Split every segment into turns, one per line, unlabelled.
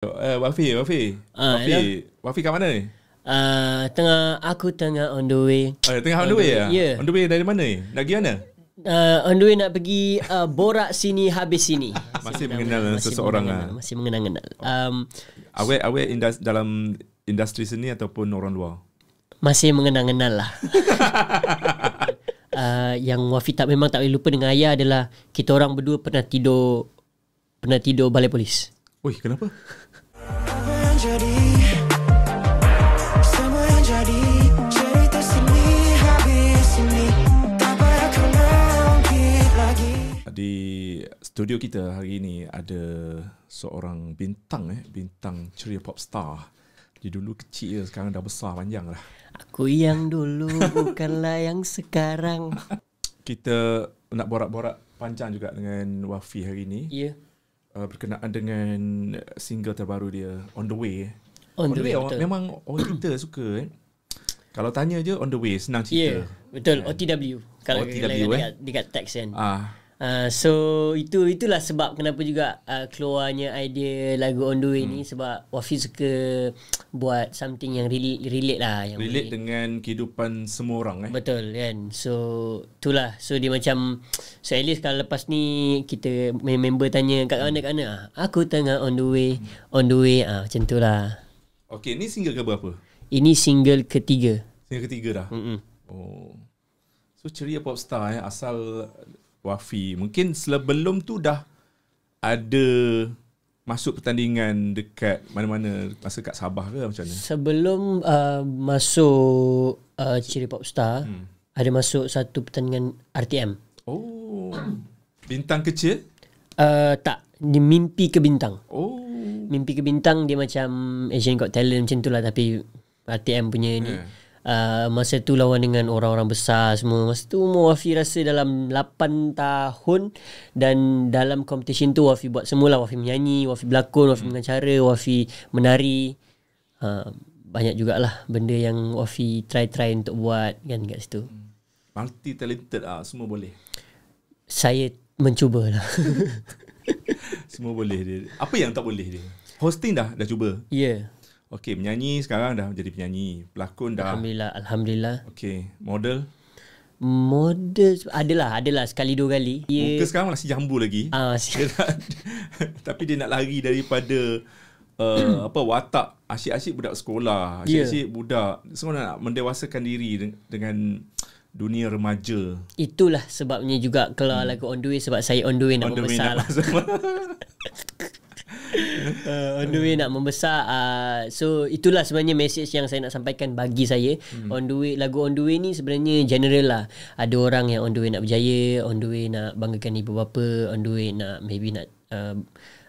Uh, Wafi, Wafi. Uh, Wafi, hello? Wafi kat mana ni? Uh, tengah aku tengah on the way. Uh, tengah on, on the way, way. ya? Yeah. On the way dari mana ni? Nak pergi mana? Uh, on the way nak pergi uh, borak sini habis sini. Masih, masih mengenal masih seseorang ah.
Masih mengenang kenal oh. Um awe awe in dalam industri seni ataupun orang luar?
Masih mengenang kenal lah. uh, yang Wafi tak memang tak boleh lupa dengan ayah adalah kita orang berdua pernah tidur pernah tidur balai polis. Wih, kenapa? Di
studio kita hari ini ada seorang bintang eh Bintang ceria pop star dia dulu kecil sekarang dah besar panjang lah.
Aku yang dulu bukanlah yang sekarang.
Kita nak borak-borak panjang juga dengan Wafi hari ini. Ya. Yeah uh, berkenaan dengan single terbaru dia On the Way. On, on the, Way, way betul. memang orang kita suka eh. Kalau tanya je On the Way senang cerita. Yeah, betul, kan? OTW. Kalau OTW, lihat eh? dekat, text kan. Ah.
Uh, so itu itulah sebab kenapa juga uh, keluarnya idea lagu On The Way hmm. ni sebab Wafi suka buat something yang relate, relate lah. Yang relate boleh. dengan kehidupan semua orang eh. Betul kan. So itulah. So dia macam, so at least kalau lepas ni kita member tanya kat mana-kat hmm. mana. Ah, aku tengah On The Way, hmm. On The Way ah, macam tu lah.
Okay ni single ke berapa?
Ini single ketiga.
Single ketiga dah? Mm-mm. Oh. So ceria popstar eh asal Wafi Mungkin sebelum tu dah Ada Masuk pertandingan Dekat mana-mana Masa kat Sabah ke Macam mana
Sebelum uh, Masuk uh, Ciri Popstar hmm. Ada masuk Satu pertandingan RTM Oh Bintang kecil uh, Tak Dia mimpi ke bintang Oh Mimpi ke bintang Dia macam Asian Got Talent Macam tu lah Tapi RTM punya ni yeah. Uh, masa tu lawan dengan orang-orang besar semua. Masa tu umur Wafi rasa dalam 8 tahun dan dalam competition tu Wafi buat semula Wafi menyanyi, Wafi berlakon, Wafi dengan hmm. cara, Wafi menari. Uh, banyak jugalah benda yang Wafi try-try untuk buat kan kat situ. Hmm.
Multi talented ah semua boleh.
Saya mencuba lah.
semua boleh dia. Apa yang tak boleh dia? Hosting dah dah cuba. Ya. Yeah. Okey, menyanyi sekarang dah menjadi penyanyi. Pelakon dah. Alhamdulillah, alhamdulillah.
Okey, model? Model adalah, adalah sekali dua kali. Dia Muka
sekarang masih jambu lagi. Ah, masih. Dia nak, tapi dia nak lari daripada uh, apa watak asyik-asyik budak sekolah, ya. asyik-asyik yeah. budak. Semua nak mendewasakan diri dengan dunia remaja.
Itulah sebabnya juga kelar hmm. lagu On The Way sebab saya On The Way nak on uh, on the way nak membesar uh, so itulah sebenarnya message yang saya nak sampaikan bagi saya hmm. on the way lagu on the way ni sebenarnya general lah ada orang yang on the way nak berjaya on the way nak banggakan ibu bapa on the way nak maybe nak uh,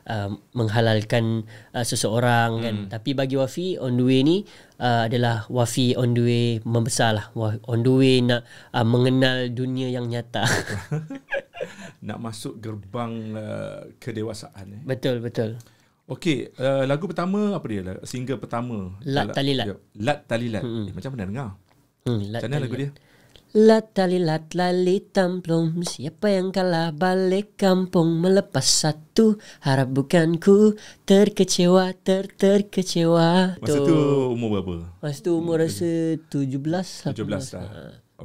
uh, menghalalkan uh, seseorang kan. hmm. kan tapi bagi Wafi on the way ni uh, adalah Wafi on the way membesarlah on the way nak uh, mengenal dunia yang nyata nak masuk gerbang uh, kedewasaan eh betul betul Okey, uh, lagu
pertama apa dia? Single pertama. Lat Talilat. Ya, Lat Talilat. Hmm. Eh, macam mana dengar? Hmm, Lat Talilat. Macam mana lagu dia?
Latali latlali tamplum Siapa yang kalah balik kampung Melepas satu Harap bukan ku Terkecewa Terterkecewa Masa tu, tu umur berapa? Masa tu umur rasa 17 17 18. lah ha.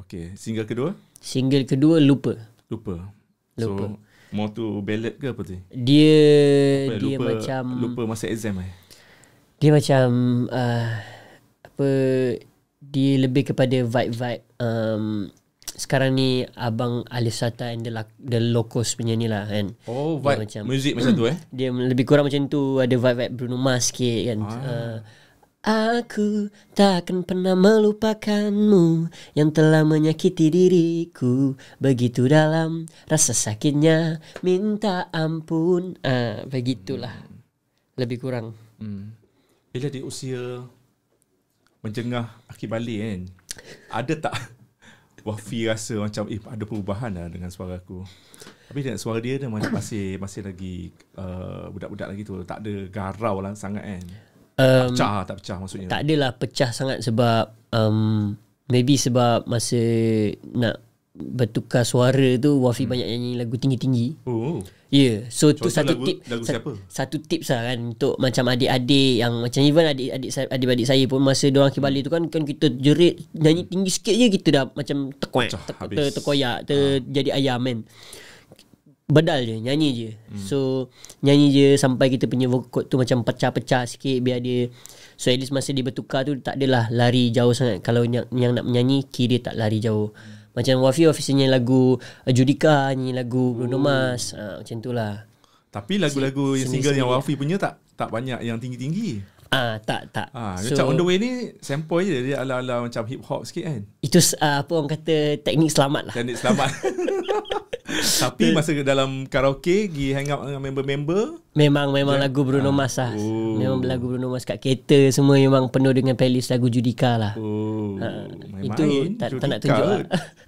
Okay Single kedua? Single kedua lupa Lupa Lupa
so, Mau tu ballad ke apa tu? Dia apa, Dia lupa, macam Lupa masa exam eh?
Dia macam uh, Apa Dia lebih kepada vibe-vibe um, sekarang ni abang Alisata and the the locos punya ni lah kan. Oh vibe macam, music macam tu eh. Dia lebih kurang macam tu ada vibe vibe Bruno Mars sikit kan. Ah. Uh, aku takkan pernah melupakanmu yang telah menyakiti diriku begitu dalam rasa sakitnya minta ampun ah uh, begitulah. Hmm. Lebih kurang.
Hmm. Bila di usia
menjengah akhir balik kan
ada tak Wafi rasa macam eh ada perubahan lah dengan suara aku. Tapi dengan suara dia dia masih masih, masih lagi uh, budak-budak lagi tu tak ada garau lah sangat kan. Um, tak pecah tak pecah maksudnya. Tak
adalah pecah sangat sebab um, maybe sebab masa nak bertukar suara tu Wafi hmm. banyak nyanyi lagu tinggi-tinggi. Oh. oh.
Ya, yeah. so Contoh tu satu lagu, tip lagu sa-
satu tips lah kan untuk macam adik-adik yang macam even adik-adik adik-adik saya pun masa dia orang kibali tu kan kan kita jerit nyanyi tinggi sikit je kita dah macam terkoyak ter, terkoyak ah. ter, ha. jadi ayam kan. Bedal je nyanyi je. Hmm. So nyanyi je sampai kita punya vokal tu macam pecah-pecah sikit biar dia so at least masa dia bertukar tu tak adalah lari jauh sangat kalau yang, yang nak menyanyi kiri tak lari jauh. Hmm. Macam Wafi Office nyanyi lagu uh, Judika Nyanyi lagu oh. Bruno Mars, uh, Macam tu lah Tapi lagu-lagu yang single yang Wafi
punya tak Tak banyak yang tinggi-tinggi Ah uh, tak tak. Ah, uh, so, on the way ni sample je dia ala-ala macam hip hop sikit kan.
Itu uh, apa orang kata teknik selamat lah. Teknik selamat.
Tapi masa dalam karaoke pergi hang out dengan member-member Memang
memang lagu Bruno ah. Mars lah oh. Memang lagu Bruno Mars kat kereta semua Memang penuh dengan playlist lagu Judika lah oh. ha. Ah, Main-main. Itu tak, tak nak tunjuk lah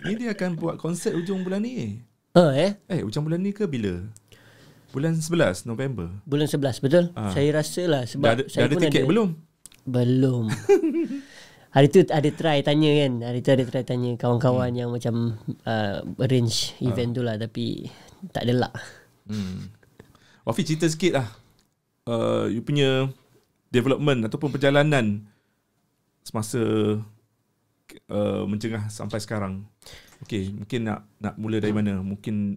Ini dia akan buat konsert ujung bulan ni
Oh eh? Eh ujung bulan
ni ke bila? Bulan 11 November
Bulan 11 betul
ha. Saya rasa lah Sebab dah, saya dah ada pun tiket ada, belum?
Belum Hari tu ada try tanya kan Hari tu ada try tanya Kawan-kawan hmm. yang macam uh, Arrange ah. event ha. tu lah Tapi Tak ada luck hmm.
Wafi cerita sikit lah uh, You punya Development Ataupun perjalanan Semasa uh, Mencengah sampai sekarang Okay Mungkin nak Nak mula dari ah. mana Mungkin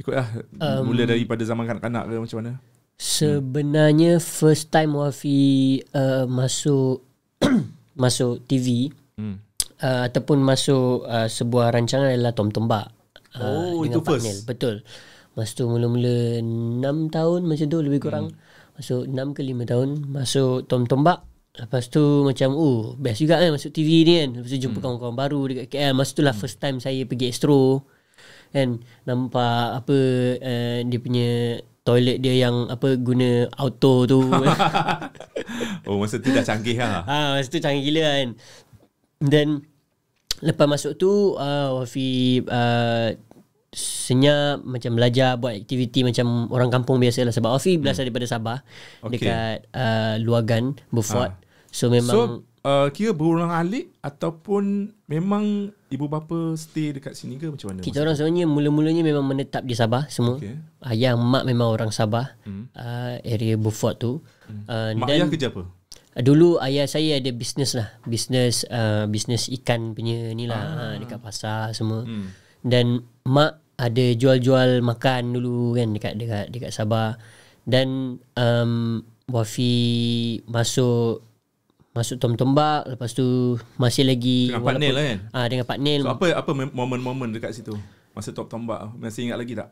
Ikutlah um, Mula daripada zaman kanak-kanak ke macam mana
Sebenarnya hmm. First time Wafi uh, Masuk Masuk TV hmm. uh, Ataupun masuk uh, Sebuah rancangan adalah Tom Tombak uh, Oh uh, itu first Nel. Betul Masa tu mula-mula 6 tahun macam tu Lebih kurang hmm. Masuk 6 ke 5 tahun Masuk Tom Tombak Lepas tu macam Oh best juga kan Masuk TV ni kan Lepas tu jumpa hmm. kawan-kawan baru Dekat KL Masa tu lah hmm. first time Saya pergi Astro kan nampak apa uh, dia punya toilet dia yang apa guna auto tu oh masa tu dah canggih ha? ha, masa tu canggih gila kan then lepas masuk tu uh, Wafi uh, Senyap Macam belajar Buat aktiviti Macam orang kampung biasa lah Sebab Afi hmm. Belasah daripada Sabah okay. Dekat uh, Luagan Beaufort ha. So memang so, uh, kira berulang alik ataupun
memang ibu bapa stay dekat sini ke macam mana? Kita orang
sebenarnya mula-mulanya memang menetap di Sabah semua. Okay. Ayah mak memang orang Sabah. Hmm. Uh, area Beaufort tu. Hmm. Uh, mak dan ayah kerja apa? Uh, dulu ayah saya ada bisnes lah, bisnes uh, bisnes ikan punya ni lah ah. ha, dekat pasar semua. Hmm. Dan mak ada jual-jual makan dulu kan dekat dekat dekat Sabah. Dan um, Wafi masuk masuk tom tombak lepas tu masih lagi dengan Pak Nil lah kan
ah dengan Pak Nil so, apa apa momen-momen dekat situ masa tom tombak masih ingat lagi tak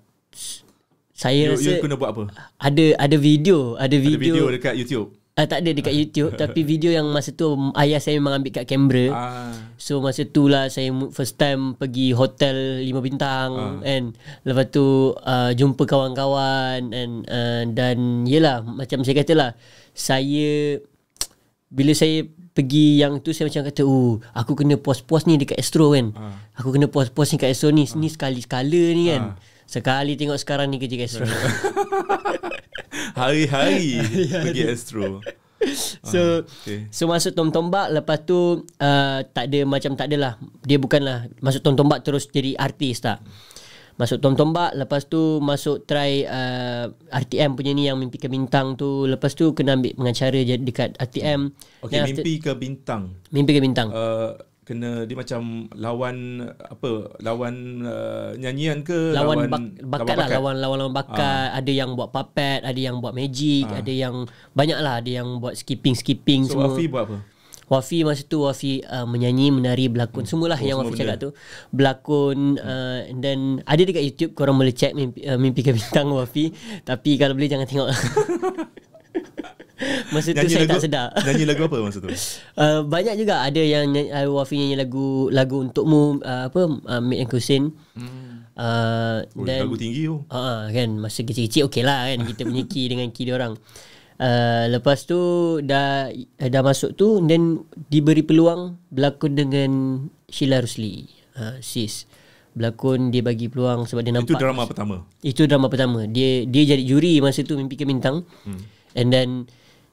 saya you, rasa you kena buat apa ada ada video ada video, ada video dekat YouTube Uh, tak ada dekat YouTube tapi video yang masa tu ayah saya memang ambil kat kamera. Uh. So masa tu lah saya first time pergi hotel lima bintang uh. and lepas tu uh, jumpa kawan-kawan and uh, dan yelah macam saya kata lah saya bila saya pergi yang tu saya macam kata uh aku kena puas-puas ni dekat Astro kan uh. aku kena puas-puas ni dekat Astro ni uh. ni ha. sekali sekala ni kan uh. sekali tengok sekarang ni kerja kat Astro hari-hari pergi Astro so uh, ah, okay. so masuk Tom Tombak lepas tu uh, tak ada macam tak adalah dia bukanlah masuk Tom Tombak terus jadi artis tak masuk Tom Tombak lepas tu masuk try uh, RTM punya ni yang mimpi ke bintang tu lepas tu kena ambil pengacara je dekat RTM okey mimpi
ke bintang mimpi ke bintang uh, kena dia macam lawan apa lawan uh, nyanyian ke lawan, lawan, bak- bakat lawan lah, bakat lah lawan
lawan lawan bakat ha. ada yang buat puppet ada yang buat magic ha. ada yang banyak lah, ada yang buat skipping skipping so, semua Afi buat apa Wafi masa tu Wafi uh, menyanyi Menari berlakon hmm. Semualah oh, yang semua Wafi cakap tu Berlakon uh, Dan hmm. uh, Ada dekat YouTube Korang boleh check Mimpi, uh, mimpi bintang Wafi Tapi kalau boleh Jangan tengok Masa nyanyi tu saya lagu, tak sedar Nyanyi lagu apa masa tu? Uh, banyak juga Ada yang uh, Wafi nyanyi lagu Lagu Untukmu uh, Apa uh, Mate and Cousin hmm. Uh, oh, dan, lagu tinggi tu oh. uh, kan Masa kecil-kecil okey lah kan Kita punya key dengan key orang uh, lepas tu dah eh, dah masuk tu then diberi peluang berlakon dengan Sheila Rusli uh, sis berlakon dia bagi peluang sebab dia nampak itu drama masa, pertama itu drama pertama dia dia jadi juri masa tu mimpi kemintang hmm. and then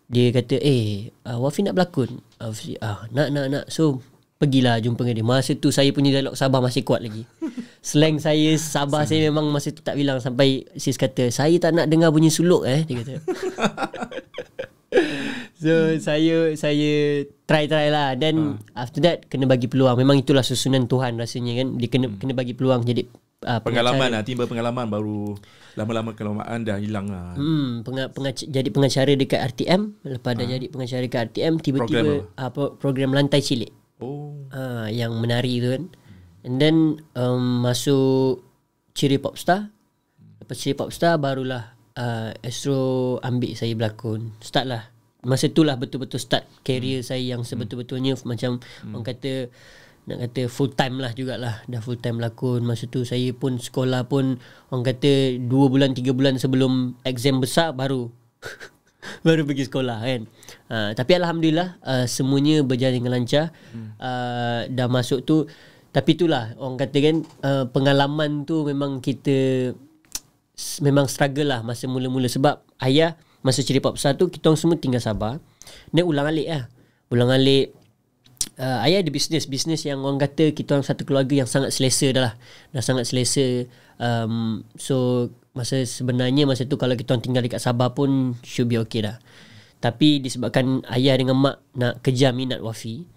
dia kata eh uh, Wafi nak berlakon uh, ah, nak nak nak so Pergilah jumpa dengan dia Masa tu saya punya dialog Sabah masih kuat lagi Slang saya Sabah saya memang Masa tu tak bilang Sampai sis kata Saya tak nak dengar bunyi suluk eh Dia kata So saya Saya Try-try lah Then uh. after that Kena bagi peluang Memang itulah susunan Tuhan rasanya kan Dia kena, hmm. kena bagi peluang Jadi uh, Pengalaman lah
tiba pengalaman baru Lama-lama kelamaan dah hilang lah
hmm, penga- penga- Jadi pengacara dekat RTM Lepas uh. dah ah. jadi pengacara dekat RTM Tiba-tiba Program, uh, program Lantai Cilik Oh. Ah, yang menari tu kan. And then um, masuk ciri popstar. Lepas ciri popstar barulah uh, Astro ambil saya berlakon. Start lah. Masa tu lah betul-betul start career hmm. saya yang hmm. sebetul-betulnya hmm. macam hmm. orang kata nak kata full time lah jugalah dah full time lakon masa tu saya pun sekolah pun orang kata 2 bulan 3 bulan sebelum exam besar baru baru pergi sekolah kan. Uh, tapi alhamdulillah uh, semuanya berjalan dengan lancar. Uh, dah masuk tu tapi itulah orang kata kan uh, pengalaman tu memang kita memang struggle lah masa mula-mula sebab ayah masa ceri pop satu kita orang semua tinggal sabar. Dan ulang alik lah. Ulang alik uh, ayah ada bisnes. Bisnes yang orang kata kita orang satu keluarga yang sangat selesa dah lah. Dah sangat selesa. Um, so masa sebenarnya masa tu kalau kita tinggal dekat Sabah pun should be okay dah. Tapi disebabkan ayah dengan mak nak kejar minat Wafi.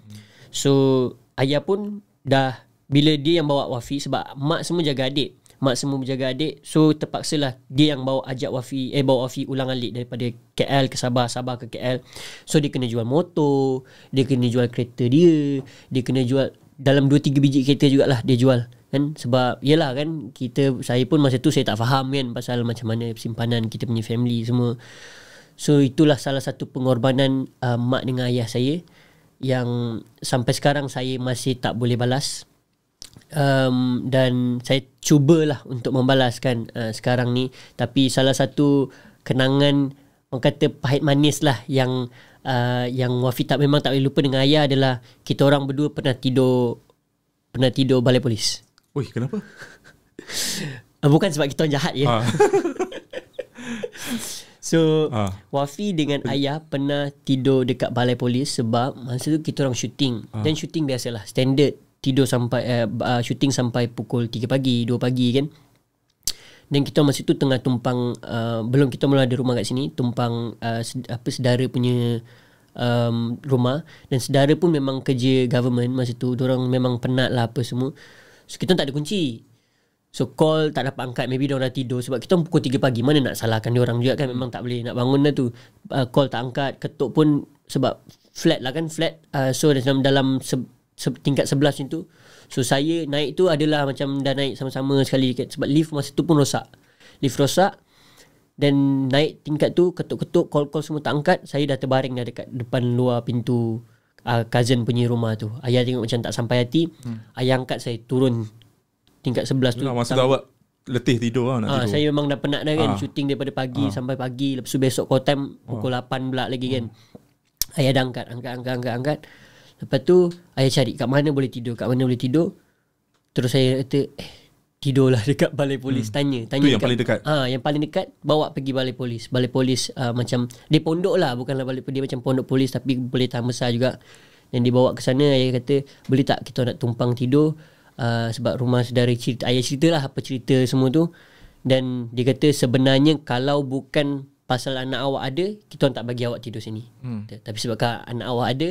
So ayah pun dah bila dia yang bawa Wafi sebab mak semua jaga adik. Mak semua menjaga adik. So terpaksalah dia yang bawa ajak Wafi eh bawa Wafi ulang alik daripada KL ke Sabah, Sabah ke KL. So dia kena jual motor, dia kena jual kereta dia, dia kena jual dalam 2 3 biji kereta jugalah dia jual kan sebab yelah kan kita saya pun masa tu saya tak faham kan pasal macam mana simpanan kita punya family semua so itulah salah satu pengorbanan uh, mak dengan ayah saya yang sampai sekarang saya masih tak boleh balas um, dan saya cubalah untuk membalaskan uh, sekarang ni tapi salah satu kenangan orang kata pahit manis lah yang uh, yang Wafi tak memang tak boleh lupa dengan ayah adalah kita orang berdua pernah tidur pernah tidur balai polis Oi, kenapa? Uh, bukan sebab kita orang jahat ya. Uh. so, uh. Wafi dengan ayah pernah tidur dekat balai polis sebab masa tu kita orang syuting. Dan uh. syuting biasalah, standard tidur sampai uh, eh, uh, syuting sampai pukul 3 pagi, 2 pagi kan. Dan kita masa tu tengah tumpang uh, belum kita mula ada rumah kat sini, tumpang uh, apa saudara punya um, rumah dan saudara pun memang kerja government masa tu. orang memang penat lah apa semua. So kita tak ada kunci So call tak dapat angkat Maybe diorang dah tidur Sebab kita pukul 3 pagi Mana nak salahkan diorang juga kan Memang tak boleh nak bangun dah tu uh, Call tak angkat Ketuk pun Sebab flat lah kan Flat uh, So dalam, dalam se- se- tingkat 11 macam tu So saya naik tu adalah Macam dah naik sama-sama sekali kan? Sebab lift masa tu pun rosak Lift rosak Then naik tingkat tu Ketuk-ketuk Call-call semua tak angkat Saya dah terbaring dah dekat Depan luar pintu uh, cousin punya rumah tu. Ayah tengok macam tak sampai hati. Hmm. Ayah angkat saya turun tingkat sebelah tu. Masa tu awak letih tidur lah nak ha, tidur. Saya memang dah penat dah kan. Ha. Shooting daripada pagi ha. sampai pagi. Lepas tu besok call time pukul ha. 8 pula lagi kan. Hmm. Ayah dah angkat. Angkat, angkat, angkat, angkat. Lepas tu ayah cari kat mana boleh tidur. Kat mana boleh tidur. Terus saya kata eh tidurlah dekat balai polis hmm. tanya tanya tu dekat, paling dekat ah ha, yang paling dekat bawa pergi balai polis balai polis uh, macam dia pondok lah bukanlah balai dia macam pondok polis tapi boleh tahan besar juga dan dibawa ke sana ayah kata boleh tak kita nak tumpang tidur uh, sebab rumah saudara cerita ayah cerita lah apa cerita semua tu dan dia kata sebenarnya kalau bukan pasal anak awak ada kita tak bagi awak tidur sini hmm. tapi sebab anak awak ada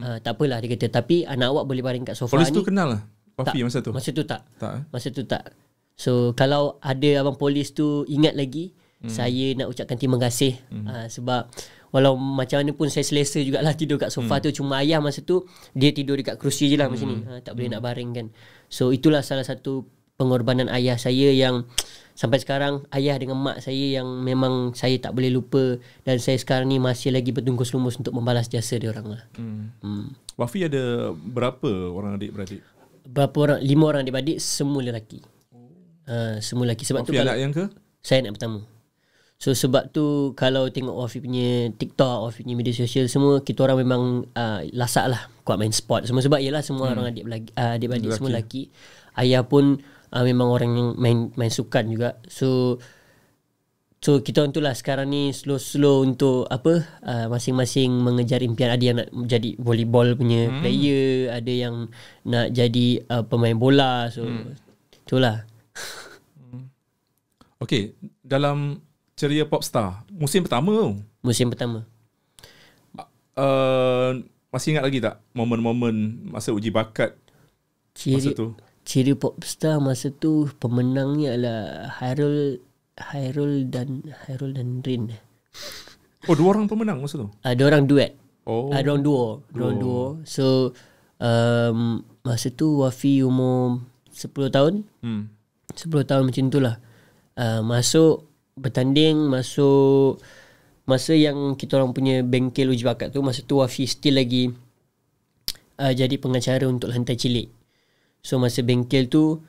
uh, tak apalah dia kata tapi anak awak boleh baring kat sofa polis ni polis tu kenal lah Puffy tak. masa tu? Masa tu tak. Tak. Eh? Masa tu tak. So kalau ada abang polis tu ingat lagi, hmm. saya nak ucapkan terima kasih hmm. uh, sebab walau macam mana pun saya selesa jugalah tidur kat sofa hmm. tu cuma ayah masa tu dia tidur dekat kerusi je lah hmm. macam ni. Uh, tak boleh hmm. nak baring kan. So itulah salah satu pengorbanan ayah saya yang sampai sekarang ayah dengan mak saya yang memang saya tak boleh lupa dan saya sekarang ni masih lagi bertungkus lumus untuk membalas jasa dia orang lah.
Hmm. hmm. Wafi ada berapa orang adik beradik?
berapa orang lima orang adik-adik semua lelaki. Uh, semua lelaki sebab Wafi oh, tu anak yang ke? Saya anak pertama. So sebab tu kalau tengok Wafi punya TikTok, Wafi punya media sosial semua kita orang memang uh, lasak lah kuat main sport semua sebab ialah semua hmm. orang adik lelaki, uh, ah, adik-adik semua lelaki. Ayah pun uh, memang orang yang main main sukan juga. So uh, So kita orang itulah sekarang ni slow-slow untuk apa uh, masing-masing mengejar impian ada yang nak jadi volleyball punya hmm. player, ada yang nak jadi uh, pemain bola. So hmm. itulah. Hmm. Okay, dalam ceria popstar musim pertama tu. Musim pertama.
Uh, masih ingat lagi tak momen-momen masa uji bakat
ciri, masa tu? Ciri popstar masa tu pemenangnya adalah Harold. Hairul dan Hairul dan Rin. Oh, dua orang pemenang masa tu? Ah, uh, dua orang duet. Oh. Ah, uh, orang duo. Dua duo. Oh. So um, masa tu Wafi umur 10 tahun. Hmm. 10 tahun macam itulah. uh, ah, masuk bertanding, masuk masa yang kita orang punya bengkel uji bakat tu masa tu Wafi still lagi uh, jadi pengacara untuk lantai cilik. So masa bengkel tu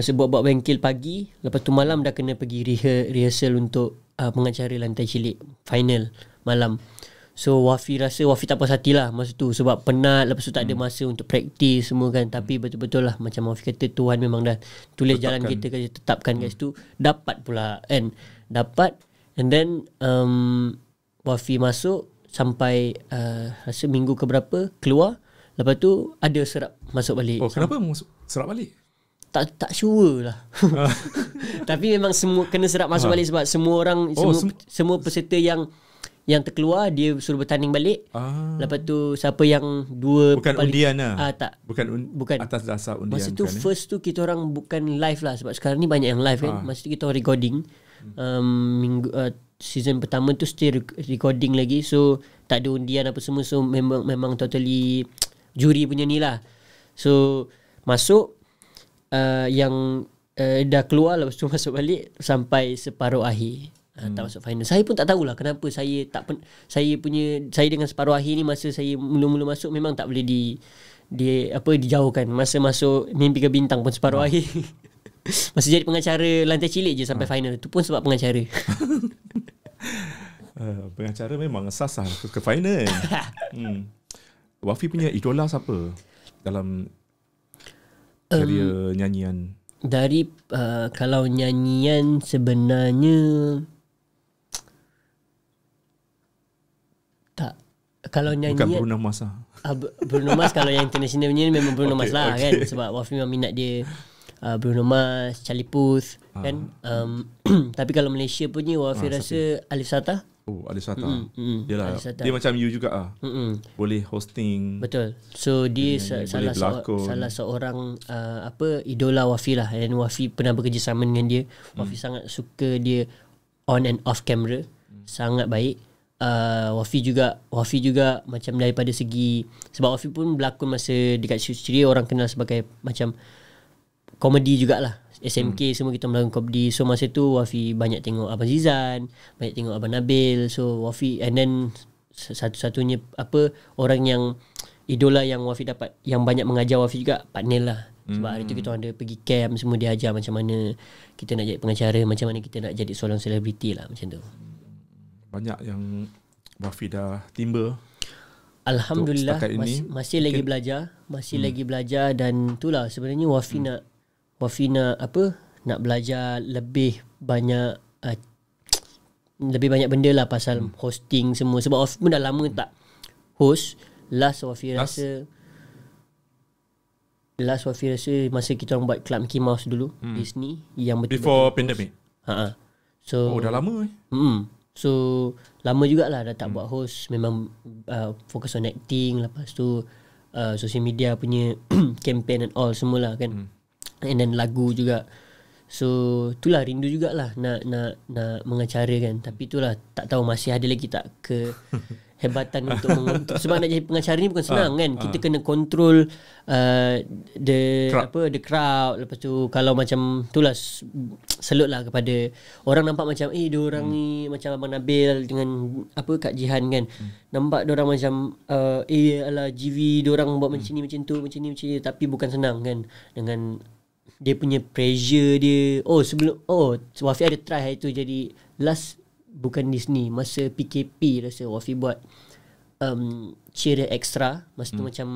Masa buat-buat bengkel pagi Lepas tu malam dah kena pergi reha- rehearsal untuk uh, ah, Mengacara lantai cilik Final malam So Wafi rasa Wafi tak puas hati lah Masa tu sebab penat Lepas tu tak ada hmm. masa untuk praktis semua kan Tapi hmm. betul-betul lah Macam Wafi kata Tuhan memang dah Tulis tetapkan. jalan kita kan Tetapkan hmm. kat situ Dapat pula and Dapat And then um, Wafi masuk Sampai uh, Rasa minggu keberapa Keluar Lepas tu ada serap masuk balik. Oh, kenapa masuk serap balik? tak tak sure lah. Tapi memang semua kena serap masuk ha. balik sebab semua orang oh, semua sem- semua peserta yang yang terkeluar dia suruh bertanding balik. Ah. Lepas tu siapa yang dua bukan paling, undian lah. Ah tak. Bukan un, bukan atas dasar undian. Masa tu kan, first tu kita orang bukan live lah sebab sekarang ni banyak yang live kan. Ah. Masa tu kita orang recording. Um, minggu, uh, season pertama tu still recording lagi so tak ada undian apa semua so memang memang totally juri punya ni lah. So masuk uh, yang uh, dah keluar lepas tu masuk balik sampai separuh akhir uh, hmm. tak masuk final. Saya pun tak tahulah kenapa saya tak pen, saya punya saya dengan separuh akhir ni masa saya mula-mula masuk memang tak boleh di di apa dijauhkan masa masuk mimpi ke bintang pun separuh hmm. akhir. masa jadi pengacara lantai cilik je sampai hmm. final tu pun sebab pengacara.
uh, pengacara memang sasah ke final. hmm. Wafi punya idola siapa dalam
career um, nyanyian? Dari uh, kalau nyanyian sebenarnya tak kalau nyanyian bukan Bruno Mars lah. Uh, Bruno Mars kalau yang international punya ni memang Bruno okay, Mars lah okay. kan sebab Wafi memang minat dia uh, Bruno Mars, Charlie Puth uh, kan um, tapi kalau Malaysia punya Wafi uh, rasa Alif Sata Oh, ada satu. Mm, mm, Yalah. Ada dia macam
you juga ah. Mm-mm. Boleh hosting. Betul.
So dia mm, sa- salah seo- salah seorang uh, apa idola Wafi lah and Wafi pernah bekerja sama dengan dia. Wafi mm. sangat suka dia on and off camera. Mm. Sangat baik. Uh, Wafi juga Wafi juga macam daripada segi sebab Wafi pun berlakon masa dekat Suri orang kenal sebagai macam komedi jugalah SMK hmm. semua kita melakukan kopdi So masa tu Wafi banyak tengok Abang Zizan Banyak tengok Abang Nabil So Wafi And then Satu-satunya Apa Orang yang Idola yang Wafi dapat Yang banyak mengajar Wafi juga Partner lah Sebab hmm. hari tu hmm. kita ada pergi camp Semua dia ajar macam mana Kita nak jadi pengacara Macam mana kita nak jadi seorang selebriti lah Macam tu Banyak yang Wafi dah timba Alhamdulillah mas- masih mungkin. lagi belajar, masih hmm. lagi belajar dan itulah sebenarnya Wafi hmm. nak Wafi nak apa? Nak belajar lebih banyak uh, lebih banyak benda lah pasal hmm. hosting semua sebab Wafi pun dah lama hmm. tak host last Wafi last? rasa last Wafi rasa masa kita orang buat Club Mickey Mouse dulu hmm. Disney yang betul before host. pandemic ha -ha. so oh dah lama eh mm, so lama jugalah dah tak hmm. buat host memang uh, focus on acting lepas tu uh, social media punya campaign and all semualah kan hmm. And then lagu juga So itulah rindu jugalah nak nak nak mengacara kan Tapi itulah tak tahu masih ada lagi tak ke hebatan untuk meng- Sebab nak jadi pengacara ni bukan senang uh, kan Kita uh. kena kontrol uh, the crowd. apa the crowd Lepas tu kalau macam itulah selut lah kepada Orang nampak macam eh orang hmm. ni macam Abang Nabil dengan apa Kak Jihan kan hmm. Nampak orang macam uh, eh ala GV orang buat hmm. macam ni macam tu macam ni macam ni Tapi bukan senang kan dengan dia punya pressure dia oh sebelum oh Wafi ada try hari tu jadi last bukan Disney masa PKP rasa Wafi buat um cheer extra masa tu hmm. macam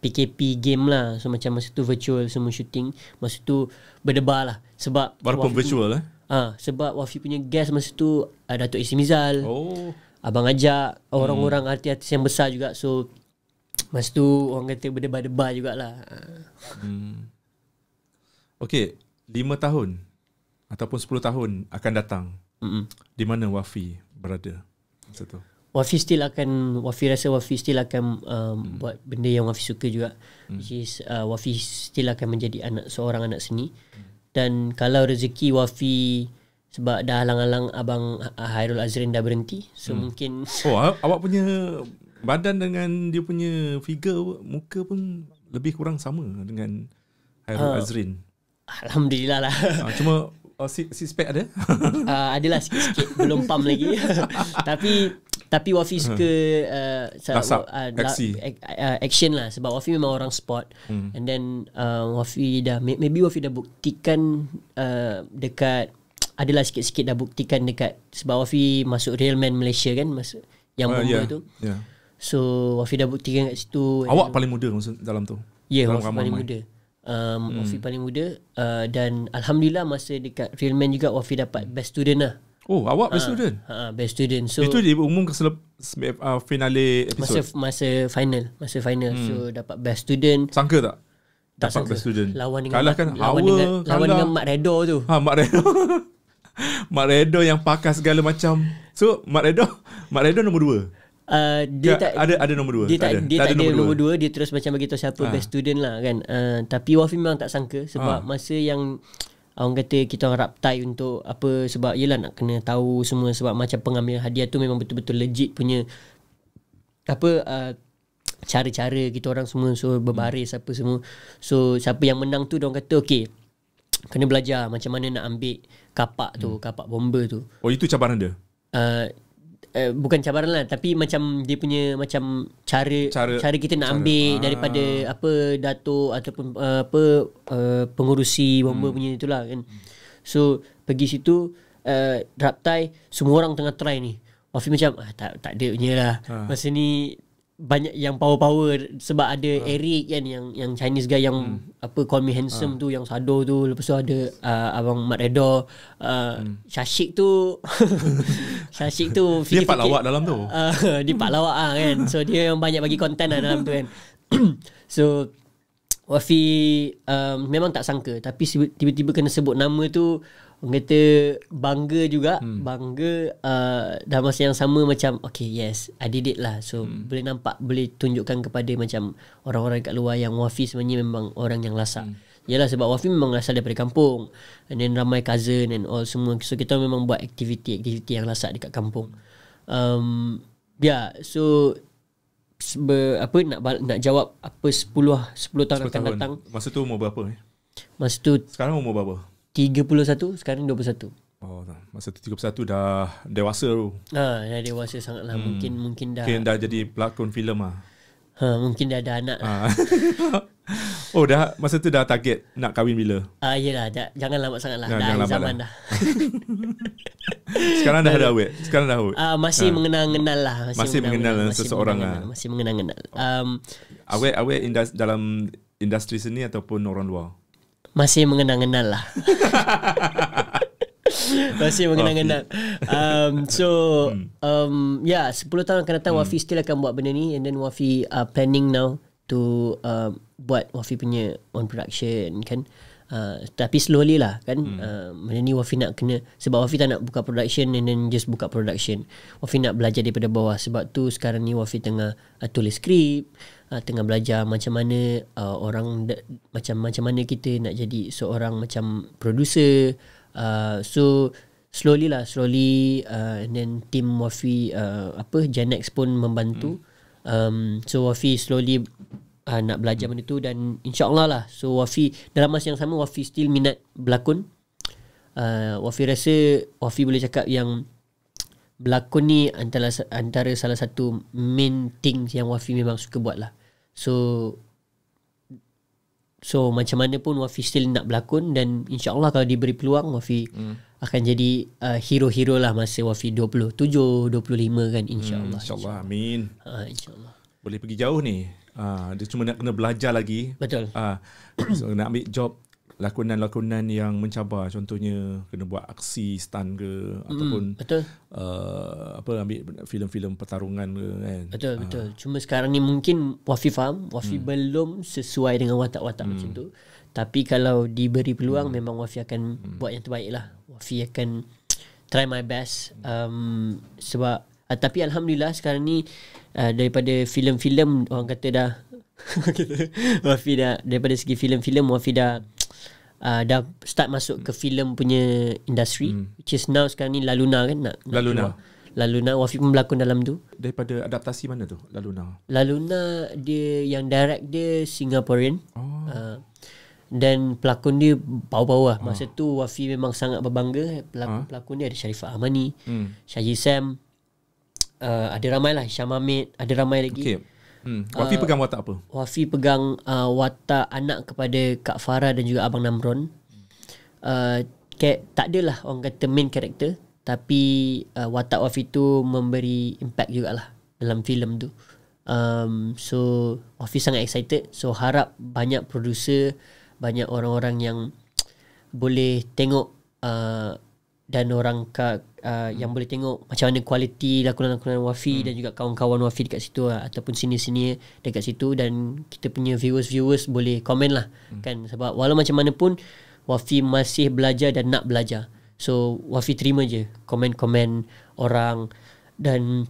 PKP game lah so macam masa tu virtual semua shooting masa tu berdebar lah sebab walaupun Wafi virtual eh ah ha, sebab Wafi punya guest masa tu ada uh, Datuk Ismizal oh abang ajak orang-orang hmm. artis-artis yang besar juga so masa tu orang kata berdebar-debar jugaklah ah.
hmm Okey, lima tahun ataupun sepuluh tahun akan datang. Mm-mm. Di mana Wafi berada? Satu.
Wafi still akan Wafi rasa Wafi still akan um, mm. buat benda yang Wafi suka juga. Mm. Which is uh, Wafi still akan menjadi anak seorang anak seni. Mm. Dan kalau rezeki Wafi sebab dah alang-alang abang Hairul Azrin dah berhenti, so mm. mungkin Oh, awak punya
badan dengan dia punya figure muka pun lebih kurang sama
dengan Hairul uh, Azrin. Alhamdulillah lah. Ha, cuma oh, si six pack ada? uh, adalah sikit-sikit. Belum pam lagi. tapi tapi Wafi hmm. suka uh, Lasap, uh, uh, action lah. Sebab Wafi memang orang sport. Hmm. And then uh, Wafi dah, maybe Wafi dah buktikan uh, dekat, adalah sikit-sikit dah buktikan dekat. Sebab Wafi masuk Real Man Malaysia kan? Masuk, yang bomba uh, ya, yeah, tu. Yeah. So Wafi dah buktikan kat situ. Awak paling
muda dalam tu?
Ya, yeah, Wafi paling muda um, hmm. Wafi paling muda uh, Dan Alhamdulillah Masa dekat Real Men juga Wafi dapat best student lah Oh awak best uh, student uh, Best student so, Itu dia umum ke selepas uh, Finale episode masa, masa final Masa final hmm. So dapat best student Sangka tak
Dapat sangka. best student Lawan dengan Kalahkan Mark, Hawa lawan dengan, kalah. lawan dengan
Mark Redo tu ha, Mark Redo
Mark Redo yang pakar segala macam So Mark Redo Mark Redo nombor 2
uh, ya, dia tak, tak ada ada nombor 2 dia, dia tak dia tak ada nombor 2 dia terus macam bagi tahu siapa ha. best student lah kan uh, tapi Wafi memang tak sangka sebab ha. masa yang orang kata kita rap tie untuk apa sebab yelah nak kena tahu semua sebab macam pengambil hadiah tu memang betul-betul legit punya apa uh, cara-cara kita orang semua so berbaris hmm. apa semua so siapa yang menang tu orang kata okey kena belajar macam mana nak ambil kapak tu hmm. kapak bomba tu oh itu cabaran dia uh, Eh, bukan cabaran lah tapi macam dia punya macam cara cara, cara kita nak cara. ambil ah. daripada apa datuk ataupun uh, apa uh, pengurusi bomba hmm. punya itulah kan so pergi situ uh, raptai semua orang tengah try ni Mafi macam ah, tak tak dia, punya lah ah. masa ni banyak yang power power sebab ada uh. Eric kan yang yang Chinese guy yang hmm. apa call me handsome uh. tu yang sado tu lepas tu ada uh, abang Mat Redo uh, hmm. Syashik tu Syashik tu dia pak lawak dalam tu uh, dia pak lawak ah kan so dia yang banyak bagi content lah dalam tu kan so Wafi um, memang tak sangka tapi tiba-tiba kena sebut nama tu Orang kata bangga juga hmm. Bangga uh, Dalam masa yang sama macam Okay yes I did it lah So hmm. boleh nampak Boleh tunjukkan kepada macam Orang-orang kat luar Yang Wafi sebenarnya memang Orang yang lasak hmm. Yalah sebab Wafi memang lasak daripada kampung And then ramai cousin and all semua So kita memang buat aktiviti-aktiviti Yang lasak dekat kampung um, Yeah so ber, apa nak nak jawab apa 10 10 tahun, 10 akan tahun. datang.
Masa tu umur berapa ni?
Masa tu Sekarang umur berapa? 31 sekarang 21 Oh,
masa tu 31 dah dewasa tu.
Ha, dah dewasa sangat lah. Hmm. Mungkin mungkin dah. Mungkin dah
jadi pelakon filem ah.
Ha, mungkin dah ada anak. Lah. Ha.
oh, dah masa tu dah target nak kahwin bila?
Ah, ha, uh, yalah, dah, lah. jangan lambat sangatlah. Nah, dah lambat zaman dah. Sekarang dah ada awet.
Sekarang ha, dah awet. Ah, uh, masih ha.
mengenal-kenal lah. Masih, masih mengenal, mengenal seseorang ah.
Masih mengenang kenal lah. oh. Um, awe awet dalam industri seni ataupun orang luar?
masih mengenang-enang lah. masih mengenang-enang. Um, so, hmm. um, ya, yeah, 10 tahun akan datang hmm. Wafi still akan buat benda ni and then Wafi uh, planning now to uh, buat Wafi punya on production kan uh, tapi slowly lah kan hmm. uh, ni Wafi nak kena sebab Wafi tak nak buka production and then just buka production Wafi nak belajar daripada bawah sebab tu sekarang ni Wafi tengah uh, tulis skrip uh, tengah belajar macam mana uh, orang macam macam mana kita nak jadi seorang macam producer uh, so slowly lah slowly uh, and then team Wafi uh, apa Genex pun membantu hmm. um, so Wafi slowly uh, nak belajar benda tu dan insyaallah lah so Wafi dalam masa yang sama Wafi still minat berlakon uh, Wafi rasa Wafi boleh cakap yang berlakon ni antara antara salah satu main thing yang Wafi memang suka buat lah so so macam mana pun Wafi still nak berlakon dan insyaallah kalau diberi peluang Wafi hmm akan jadi uh, hero-hero lah masa Wafi 27 25 kan insyaallah hmm, insyaallah insya
amin ha, insyaallah boleh pergi jauh ni Uh, dia cuma nak kena belajar lagi. Betul. Uh, so nak ambil job lakonan-lakonan yang mencabar. Contohnya kena buat aksi, stun ke hmm, ataupun betul. Uh, apa ambil filem-filem pertarungan ke kan.
Betul, betul. Cuma sekarang ni mungkin Wafi faham, Wafi mm. belum sesuai dengan watak-watak mm. macam hmm. tu. Tapi kalau diberi peluang mm. memang Wafi akan mm. buat yang terbaik lah. Wafi akan try my best um, sebab uh, tapi alhamdulillah sekarang ni uh, uh, daripada filem-filem orang kata dah Wafi dah daripada segi filem-filem Wafi dah uh, dah start masuk ke filem punya industri hmm. which is now sekarang ni Laluna kan nak, Laluna nak Laluna Wafi pun berlakon dalam tu daripada adaptasi mana tu Laluna Laluna dia yang direct dia Singaporean oh. Uh, dan pelakon dia bau-bau lah. Masa ah. tu Wafi memang sangat berbangga. Pelakon, ha? Ah. pelakon dia ada Sharifah Amani, hmm. Syahji Sam, uh, ada ramai lah Syamamid ada ramai lagi. Okay. Hmm. Wafi uh, pegang watak apa? Wafi pegang uh, watak anak kepada Kak Farah dan juga Abang Namron. Uh, kayak, tak adalah orang kata main karakter tapi uh, watak Wafi tu memberi impact jugalah dalam filem tu. Um, so Wafi sangat excited. So harap banyak producer, banyak orang-orang yang boleh tengok uh, dan orang ka, uh, hmm. yang boleh tengok macam mana kualiti lakonan-lakonan Wafi hmm. dan juga kawan-kawan Wafi dekat situ lah, ataupun sini-sini dekat situ dan kita punya viewers-viewers boleh komen lah hmm. kan sebab walau macam mana pun Wafi masih belajar dan nak belajar so Wafi terima je komen-komen orang dan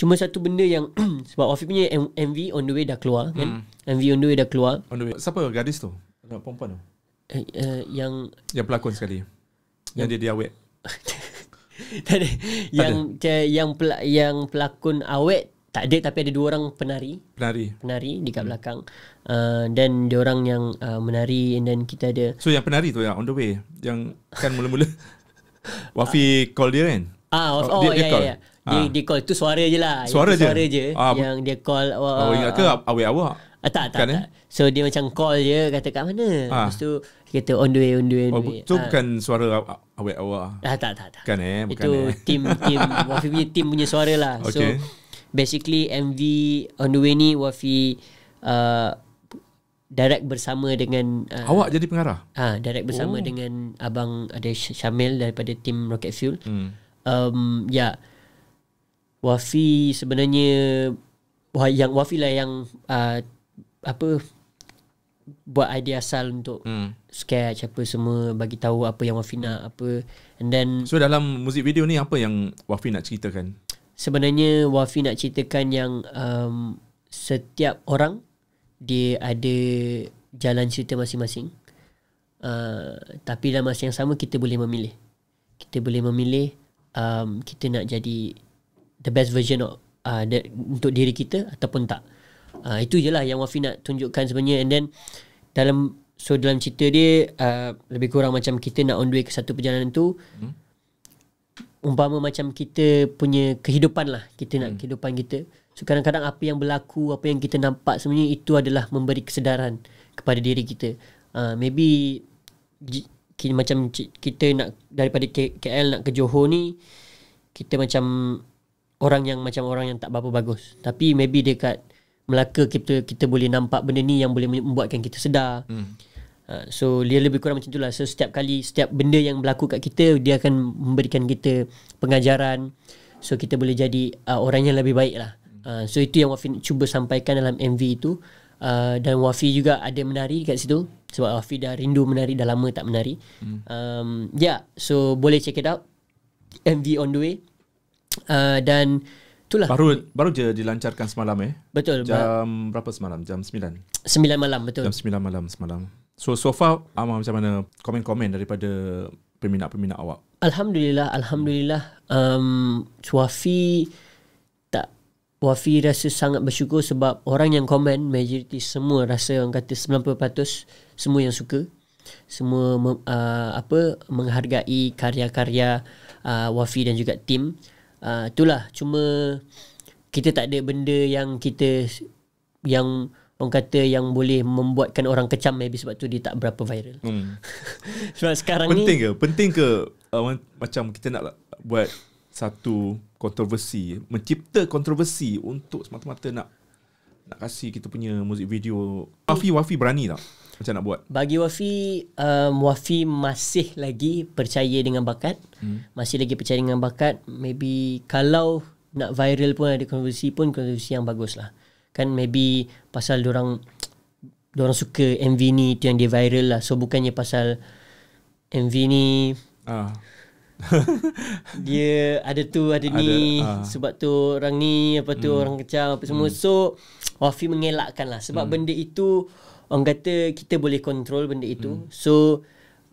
cuma satu benda yang sebab Wafi punya MV on the way dah keluar kan hmm. MV on the way dah keluar on the way. siapa gadis tu? perempuan tu? Uh, uh, yang
yang pelakon sekali
yang dia dia awet. Tadi yang ke yang pel, yang pelakon awet tak ada tapi ada dua orang penari. Penari. Penari di kat belakang. Uh, dan dia orang yang uh, menari and then kita ada
So yang penari tu ya on the way yang kan mula-mula
Wafi call dia kan? Ah, of, oh, oh, dia, ya, ya, ya, dia, ah. dia call tu suara je lah Suara je? Suara je ah, Yang dia call Awak oh, oh, ingat ke ah. awet awak? Uh, ah, tak, tak, kan, eh? tak. Eh? So dia macam call je Kata kat mana ah. Lepas tu kata on the way on the way. Oh, so ha. Ah. bukan suara awek awak. Ah tak tak tak.
Kan eh bukan. Itu eh? tim tim
Wafi punya tim punya suara lah. Okay. So basically MV on the way ni Wafi uh, direct bersama dengan uh, awak jadi pengarah. Ah uh, direct bersama oh. dengan abang ada Syamil daripada tim Rocket Fuel. Hmm. Um ya. Yeah. Wafi sebenarnya yang Wafi lah yang uh, apa buat idea asal untuk hmm. sketch apa semua bagi tahu apa yang Wafi nak apa and then so dalam music video ni apa yang Wafi nak ceritakan sebenarnya Wafi nak ceritakan yang um, setiap orang dia ada jalan cerita masing-masing uh, tapi dalam masa yang sama kita boleh memilih kita boleh memilih um, kita nak jadi the best version of, uh, the, untuk diri kita ataupun tak uh, Itu je lah yang Wafi nak tunjukkan sebenarnya And then Dalam So dalam cerita dia uh, Lebih kurang macam kita nak on the way ke satu perjalanan tu hmm. Umpama macam kita punya kehidupan lah Kita nak hmm. kehidupan kita So kadang-kadang apa yang berlaku Apa yang kita nampak sebenarnya Itu adalah memberi kesedaran Kepada diri kita uh, Maybe j- kita, Macam kita nak Daripada K- KL nak ke Johor ni Kita macam Orang yang macam orang yang tak berapa bagus Tapi maybe dekat Melaka kita kita boleh nampak benda ni yang boleh membuatkan kita sedar. Hmm. Uh, so dia lebih kurang macam itulah. So setiap kali setiap benda yang berlaku kat kita dia akan memberikan kita pengajaran. So kita boleh jadi uh, orang yang lebih baik lah. Uh, ha, so itu yang Wafi cuba sampaikan dalam MV itu. Uh, dan Wafi juga ada menari kat situ. Sebab Wafi dah rindu menari dah lama tak menari. Hmm. Um, yeah, so boleh check it out. MV on the way. Uh, dan itulah. Baru
baru je dilancarkan semalam eh. Betul. Jam ba- berapa semalam? Jam 9. 9 malam betul. Jam 9 malam semalam. So so far apa macam mana komen-komen daripada peminat-peminat awak?
Alhamdulillah, alhamdulillah. Um Suafi tak Wafi rasa sangat bersyukur sebab orang yang komen majoriti semua rasa orang kata 90% semua yang suka semua uh, apa menghargai karya-karya uh, Wafi dan juga tim uh, itulah cuma kita tak ada benda yang kita yang orang kata yang boleh membuatkan orang kecam maybe sebab tu dia tak berapa viral. Hmm. sebab sekarang penting ni
ke? penting ke penting uh, ke macam kita nak buat satu kontroversi, mencipta kontroversi untuk semata-mata nak nak kasih kita punya muzik video. Wafi Wafi berani tak? Macam nak
buat Bagi Wafi um, Wafi masih lagi Percaya dengan bakat hmm. Masih lagi percaya dengan bakat Maybe Kalau Nak viral pun Ada konversi pun Konversi yang bagus lah Kan maybe Pasal orang orang suka MV ni tu yang dia viral lah So bukannya pasal MV ni ah. dia ada tu ada ni ada, uh. sebab tu orang ni apa tu mm. orang kecam apa semua mm. so Wafi mengelakkan lah sebab mm. benda itu orang kata kita boleh kontrol benda itu. Hmm. So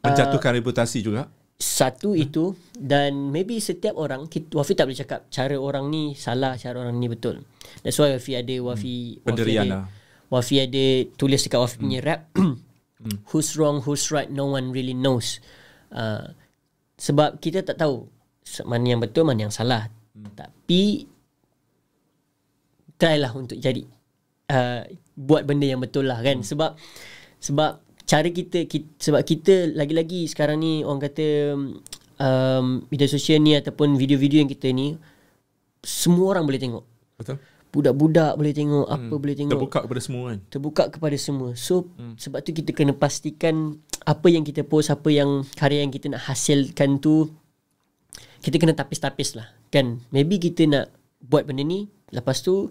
menjatuhkan uh, reputasi juga. Satu hmm. itu dan maybe setiap orang Wafi tak boleh cakap cara orang ni salah, cara orang ni betul. That's why Wafi ada Wafi hmm. Wafi ada, lah. Wafi ada tulis dekat Wafi hmm. punya rap. hmm. Who's wrong, who's right, no one really knows. Uh, sebab kita tak tahu mana yang betul, mana yang salah. Hmm. Tapi try lah untuk jadi uh, buat benda yang betul lah kan hmm. sebab sebab cara kita, kita sebab kita lagi-lagi sekarang ni orang kata um, media sosial ni ataupun video-video yang kita ni semua orang boleh tengok betul budak-budak boleh tengok hmm. apa boleh tengok terbuka kepada semua kan terbuka kepada semua so hmm. sebab tu kita kena pastikan apa yang kita post apa yang karya yang kita nak hasilkan tu kita kena tapis-tapis lah kan maybe kita nak buat benda ni lepas tu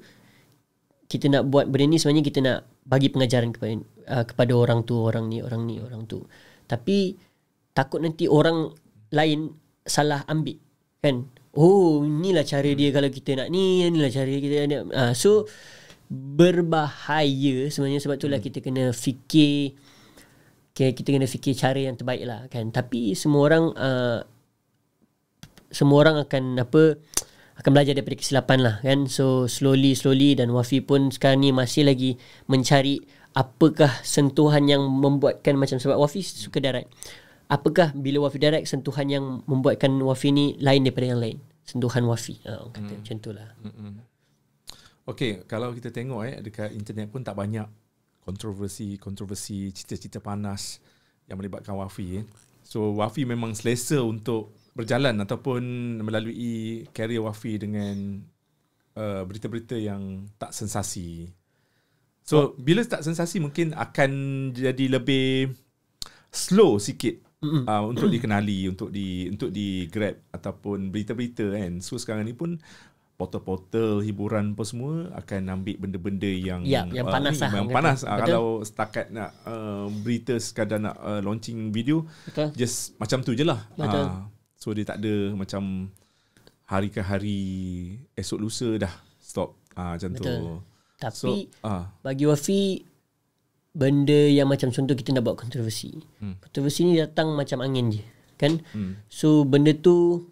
kita nak buat benda ni sebenarnya kita nak bagi pengajaran kepada uh, kepada orang tu orang ni orang ni orang tu tapi takut nanti orang lain salah ambil kan oh inilah cara hmm. dia kalau kita nak ni inilah cara kita nak uh, so berbahaya sebenarnya sebab itulah hmm. kita kena fikir okay, kita kena fikir cara yang terbaik lah kan tapi semua orang uh, semua orang akan apa uh, akan belajar daripada kesilapan lah kan so slowly slowly dan Wafi pun sekarang ni masih lagi mencari apakah sentuhan yang membuatkan macam sebab Wafi suka direct apakah bila Wafi direct sentuhan yang membuatkan Wafi ni lain daripada yang lain sentuhan Wafi uh, orang kata hmm. macam tu lah
hmm, hmm. Okay, kalau kita tengok eh, dekat internet pun tak banyak kontroversi-kontroversi, cerita-cerita panas yang melibatkan Wafi. Eh. So, Wafi memang selesa untuk berjalan ataupun melalui carrier wafi dengan uh, berita-berita yang tak sensasi. So oh. bila tak sensasi mungkin akan jadi lebih slow sikit uh, untuk dikenali untuk di untuk di grab ataupun berita-berita kan. So sekarang ni pun portal-portal hiburan apa semua akan ambil benda-benda yang ya, yang uh, panas uh, lah, yang panas ah, betul. kalau setakat nak uh, berita sekadar nak uh, launching video betul. just macam tu je lah. Uh, So dia tak ada macam hari ke hari esok lusa dah stop ah ha, macam Betul. tu. Tapi so, ah.
bagi Wafi benda yang macam contoh kita nak buat kontroversi. Hmm. Kontroversi ni datang macam angin je, kan? Hmm. So benda tu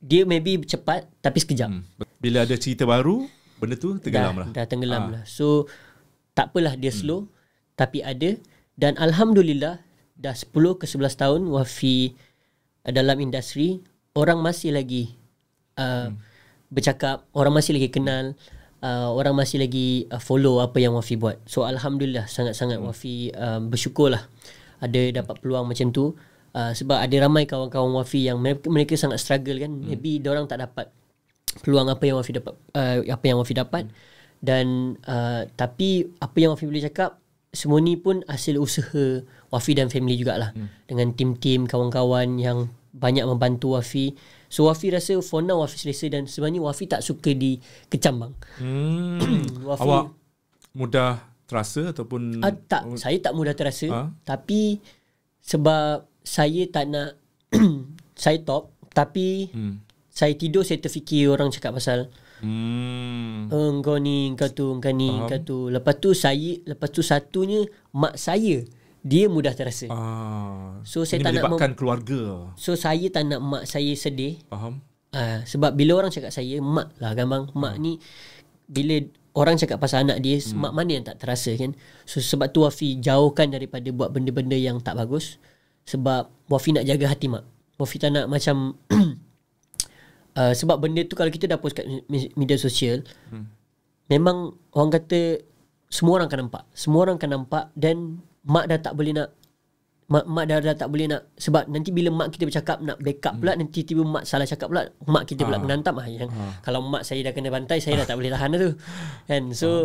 dia maybe cepat tapi sekejap. Hmm.
Bila ada cerita baru,
benda tu tenggelam dah, lah. Dah tenggelam ha. lah. So tak apalah dia hmm. slow hmm. tapi ada dan alhamdulillah dah 10 ke 11 tahun Wafi dalam industri orang masih lagi uh, hmm. bercakap orang masih lagi kenal uh, orang masih lagi uh, follow apa yang Wafi buat so alhamdulillah sangat-sangat hmm. Wafi uh, bersyukurlah ada dapat peluang macam tu uh, sebab ada ramai kawan-kawan Wafi yang mereka, mereka sangat struggle kan hmm. maybe dia orang tak dapat peluang apa yang Wafi dapat uh, apa yang Wafi dapat hmm. dan uh, tapi apa yang Wafi boleh cakap semua ni pun hasil usaha Wafi dan family jugalah hmm. dengan tim-tim kawan-kawan yang banyak membantu Wafi. So Wafi rasa for now Wafi selesa dan sebenarnya Wafi tak suka dikecam bang.
Hmm. Wafi, Awak mudah terasa ataupun uh,
tak uh, saya tak mudah terasa uh? tapi sebab saya tak nak saya top tapi hmm. saya tidur saya terfikir orang cakap pasal Hmm. Engkau ni, engkau tu, engkau ni, uh-huh. engkau tu. Lepas tu saya, lepas tu satunya mak saya dia mudah terasa. Ah. So saya Ini tak nak makan keluarga. So saya tak nak mak saya sedih. Faham? Uh, sebab bila orang cakap saya mak lah gambang hmm. mak ni bila orang cakap pasal anak dia hmm. mak mana yang tak terasa kan. So sebab tu Wafi jauhkan daripada buat benda-benda yang tak bagus sebab Wafi nak jaga hati mak. Wafi tak nak macam uh, sebab benda tu kalau kita dah post kat media sosial hmm. memang orang kata semua orang akan nampak semua orang akan nampak dan mak dah tak boleh nak mak, mak dah, dah tak boleh nak sebab nanti bila mak kita bercakap nak backup pula hmm. nanti tiba mak salah cakap pula mak kita pula ha. Ah. menantam ah, yang ha. kalau mak saya dah kena bantai saya dah tak boleh tahan tu and so ha.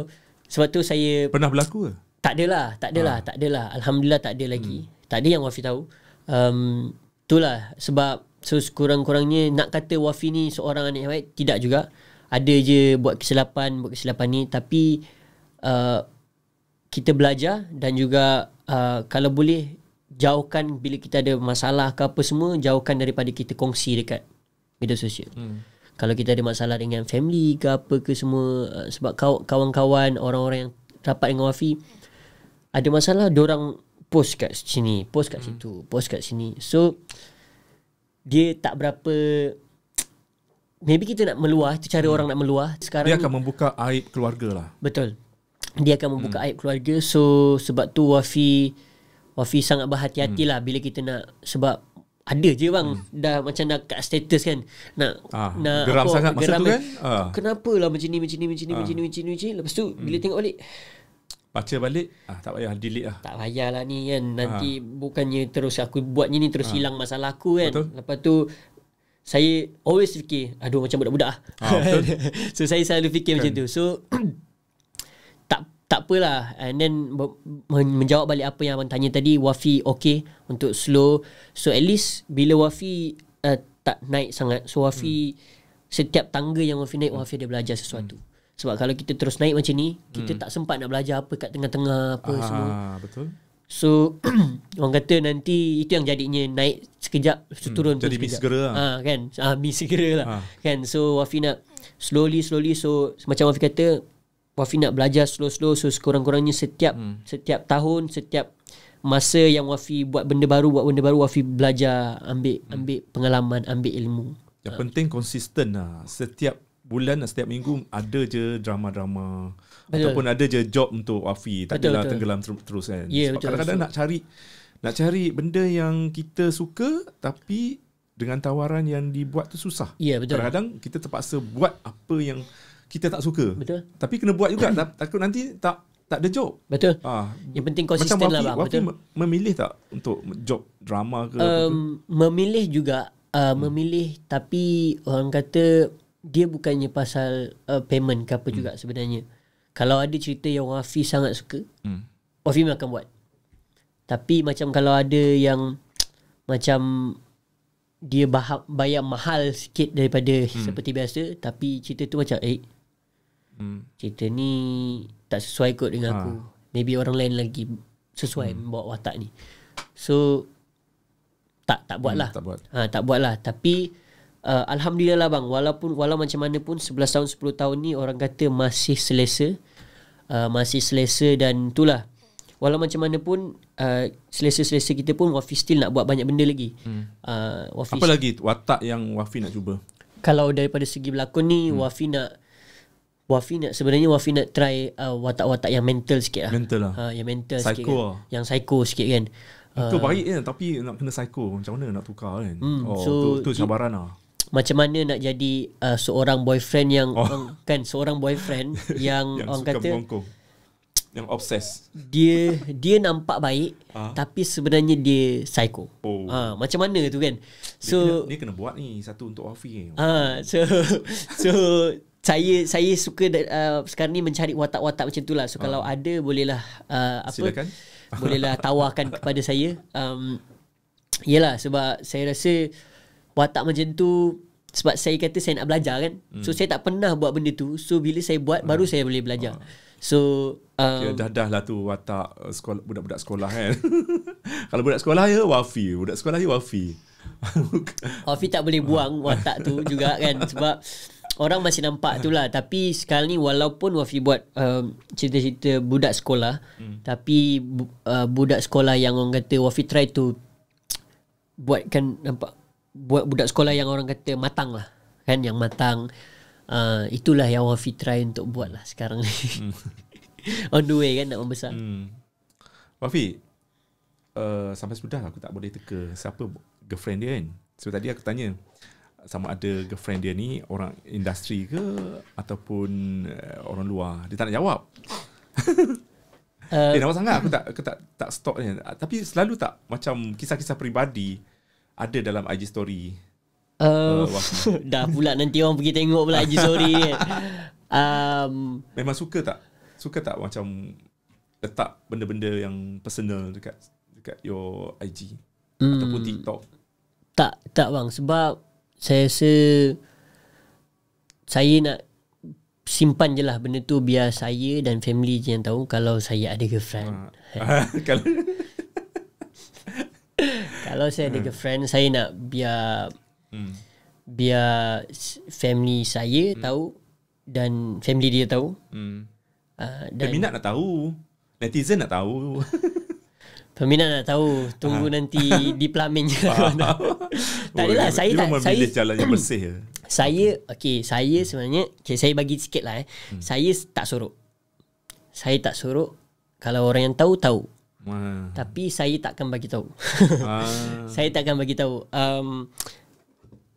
sebab tu saya pernah berlaku ke tak adalah tak adalah ha. tak adalah alhamdulillah tak ada lagi hmm. tak ada yang wafi tahu um, itulah sebab So sekurang-kurangnya nak kata Wafi ni seorang anak yang baik Tidak juga Ada je buat kesilapan Buat kesilapan ni Tapi uh, Kita belajar Dan juga uh, Kalau boleh Jauhkan bila kita ada masalah ke apa semua Jauhkan daripada kita kongsi dekat media sosial hmm. Kalau kita ada masalah dengan family ke apa ke semua uh, Sebab kawan-kawan orang-orang yang rapat dengan Wafi Ada masalah orang post kat sini Post kat hmm. situ Post kat sini So dia tak berapa maybe kita nak meluah tu cara hmm. orang nak meluah sekarang dia akan membuka aib keluarga lah betul dia akan membuka hmm. aib keluarga so sebab tu Wafi Wafi sangat berhati-hati hmm. lah bila kita nak sebab ada je bang hmm. dah macam nak kat status kan nak ah, nak geram apa, sangat geram masa tu kan? kan, Ah. kenapa lah macam ni macam ni macam ni ah. macam ni macam ni lepas tu hmm. bila tengok balik Baca balik ah, Tak payah delete lah Tak payah lah ni kan ah. Nanti ha. bukannya terus aku buat ni ni Terus ha. hilang masalah aku kan Betul Lepas tu Saya always fikir Aduh macam budak-budak lah. ah. So saya selalu fikir kan. macam tu kan. So Tak tak apalah And then Menjawab balik apa yang abang tanya tadi Wafi okay Untuk slow So at least Bila Wafi uh, Tak naik sangat So Wafi hmm. Setiap tangga yang Wafi naik hmm. Wafi dia belajar sesuatu hmm. Sebab kalau kita terus naik macam ni, kita hmm. tak sempat nak belajar apa kat tengah-tengah apa ah, semua. betul. So orang kata nanti itu yang jadinya naik sekejap hmm, turun jadi lah. ah, kan? ah, miss segera lah. Ha, kan? Ha, miss segera lah. Ha. Kan? So Wafi nak slowly slowly so macam Wafi kata Wafi nak belajar slow-slow so sekurang-kurangnya setiap hmm. setiap tahun setiap masa yang Wafi buat benda baru buat benda baru Wafi belajar ambil hmm. ambil pengalaman ambil ilmu. Yang ha. penting konsisten lah. Setiap bulan setiap minggu ada
je drama-drama ataupun ada je job untuk Afi tak adalah tenggelam terus, terus kan yeah, ya, kadang-kadang so. nak cari nak cari benda yang kita suka tapi dengan tawaran yang dibuat tu susah yeah, ya, kadang-kadang kita terpaksa buat apa yang kita tak suka betul tapi kena buat juga takut nanti tak tak ada job betul Ah yang penting konsisten macam Wafi, lah bang Wafi betul memilih tak untuk job drama ke um,
memilih juga uh, memilih tapi orang kata dia bukannya pasal uh, payment ke apa mm. juga hmm. sebenarnya. Kalau ada cerita yang Rafi sangat suka, mm. Rafi memang akan buat. Tapi macam kalau ada yang macam dia bah- bayar mahal sikit daripada mm. seperti biasa, tapi cerita tu macam, eh, mm. cerita ni tak sesuai kot dengan ha. aku. Ah. Maybe orang lain lagi sesuai mm. buat watak ni. So, tak tak buat lah. Mm, tak, buat. Ha, tak buat lah. Tapi, uh, alhamdulillah lah bang walaupun walau macam mana pun 11 tahun 10 tahun ni orang kata masih selesa uh, masih selesa dan itulah walau macam mana pun uh, selesa-selesa kita pun Wafi still nak buat banyak benda lagi hmm. uh, apa lagi watak yang Wafi nak cuba kalau daripada segi berlakon ni hmm. Wafi nak Wafi nak sebenarnya Wafi nak try uh, watak-watak yang mental sikit lah. Mental lah. Ha, yang mental psycho sikit. Psycho kan. lah. Kan. Yang psycho sikit kan. Itu uh, baik
kan tapi nak kena psycho macam mana nak tukar kan. Hmm, oh, so, tu, tu cabaran lah
macam mana nak jadi uh, seorang boyfriend yang oh. um, kan seorang boyfriend yang, yang orang kata bongkong. yang obses. Dia dia nampak baik ha? tapi sebenarnya dia psycho. Oh. Ha macam mana tu kan? So dia kena, dia
kena buat ni satu untuk Afi.
Ha so so saya saya suka uh, sekarang ni mencari watak-watak macam tu lah So ha. kalau ada bolehlah uh, apa Silakan. bolehlah tawarkan kepada saya. Um yalah sebab saya rasa watak macam tu sebab saya kata saya nak belajar kan hmm. so saya tak pernah buat benda tu so bila saya buat hmm. baru saya boleh belajar hmm.
so um, ya dah lah tu watak uh, budak-budak sekolah kan kalau budak sekolah ya wafi budak sekolah ya wafi
wafi tak boleh buang ah. watak tu juga kan sebab orang masih nampak tu lah tapi sekarang ni walaupun wafi buat um, cerita-cerita budak sekolah hmm. tapi uh, budak sekolah yang orang kata wafi try to buatkan nampak buat budak sekolah yang orang kata matang lah kan yang matang uh, itulah yang Wafi try untuk buat lah sekarang ni hmm. on the way kan nak membesar hmm. Wafi
uh, sampai sudah aku tak boleh teka siapa girlfriend dia kan sebab tadi aku tanya sama ada girlfriend dia ni orang industri ke ataupun uh, orang luar dia tak nak jawab Uh, eh, nama sangat aku hmm. tak aku tak tak stok ni. Tapi selalu tak macam kisah-kisah peribadi ada dalam IG story.
Um, uh, uh,
dah pula nanti orang pergi tengok pula IG story. um, Memang suka tak? Suka tak macam letak benda-benda yang personal dekat dekat your IG um, hmm. ataupun TikTok?
Tak, tak bang. Sebab saya rasa saya nak simpan je lah benda tu biar saya dan family je yang tahu kalau saya ada girlfriend. Uh, kalau... Kalau saya ada hmm. girlfriend Saya nak biar hmm. Biar Family saya hmm. tahu Dan family dia tahu hmm. uh, Peminat nak tahu Netizen nak tahu Peminat nak tahu Tunggu ha. nanti Di pelamin je Tak
adalah oh, Saya tak saya, jalan yang hmm. bersih
Saya Okay Saya hmm. sebenarnya okay, Saya bagi sikit lah eh. Hmm. Saya tak sorok Saya tak sorok Kalau orang yang tahu Tahu Ah. tapi saya takkan bagi tahu ah. saya takkan bagi tahu um,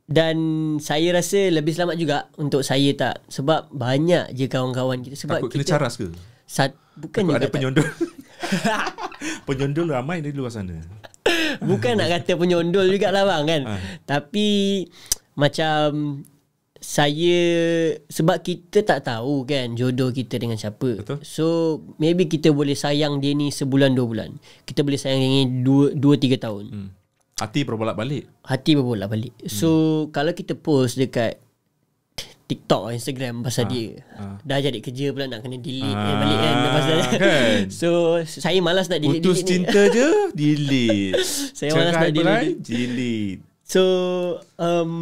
dan saya rasa lebih selamat juga untuk saya tak sebab banyak je kawan-kawan kita sebab Takut kita kena caras ke sat, bukan Takut ada penyondol penyondol ramai di luar sana bukan nak kata penyondol juga lah bang kan uh. tapi macam saya sebab kita tak tahu kan jodoh kita dengan siapa. Betul. So maybe kita boleh sayang dia ni sebulan dua bulan. Kita boleh sayang dia ni dua, dua tiga tahun. Hmm. Hati berbolak balik. Hati berbolak balik. Hmm. So kalau kita post dekat TikTok atau Instagram pasal ha. dia. Ha. Dah jadi kerja pula nak kena delete ha. eh, balik kan pasal kan. so saya malas nak delete. Putus cinta ni. je
delete. saya Cerai malas nak delete. Delete.
So um,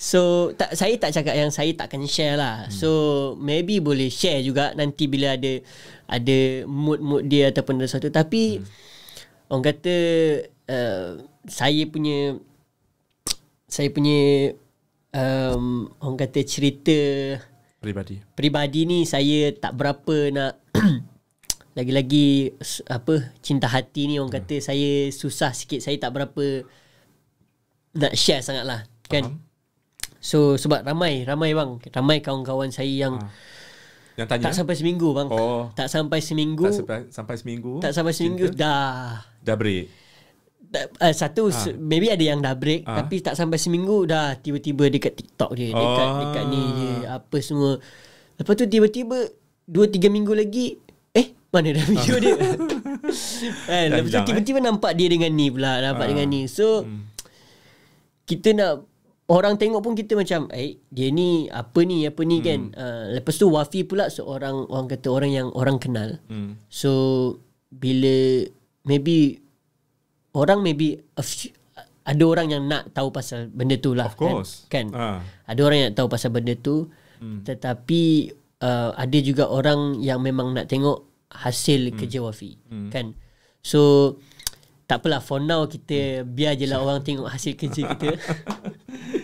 So tak, saya tak cakap yang saya takkan share lah. Hmm. So maybe boleh share juga nanti bila ada ada mood-mood dia ataupun ada sesuatu. Tapi hmm. orang kata uh, saya punya saya punya um, orang kata cerita peribadi. Peribadi ni saya tak berapa nak lagi-lagi apa cinta hati ni orang hmm. kata saya susah sikit saya tak berapa nak share sangat lah kan. Uh-huh. So sebab ramai ramai bang, ramai kawan-kawan saya yang ha. tanya. Tak sampai seminggu bang. Oh. Tak sampai seminggu. Tak sampai, sampai seminggu. Tak sampai seminggu cinta. dah dah break. Da, uh, satu ha. maybe ada yang dah break ha. tapi tak sampai seminggu dah tiba-tiba dekat TikTok dia, dekat oh. dekat ni dia, apa semua. Lepas tu tiba-tiba dua tiga minggu lagi eh mana dah video dia eh Lepas tu eh. tiba-tiba eh? nampak dia dengan ni pula Nampak uh, dengan ni So hmm. Kita nak orang tengok pun kita macam eh dia ni apa ni apa ni hmm. kan uh, lepas tu Wafi pula seorang orang kata orang yang orang kenal hmm. so bila maybe orang maybe a few, ada orang yang nak tahu pasal benda tu lah of kan? course kan, kan? Uh. ada orang yang nak tahu pasal benda tu hmm. tetapi uh, ada juga orang yang memang nak tengok hasil hmm. kerja Wafi hmm. kan so tak apalah for now kita hmm. biar je lah orang tengok hasil kerja kita.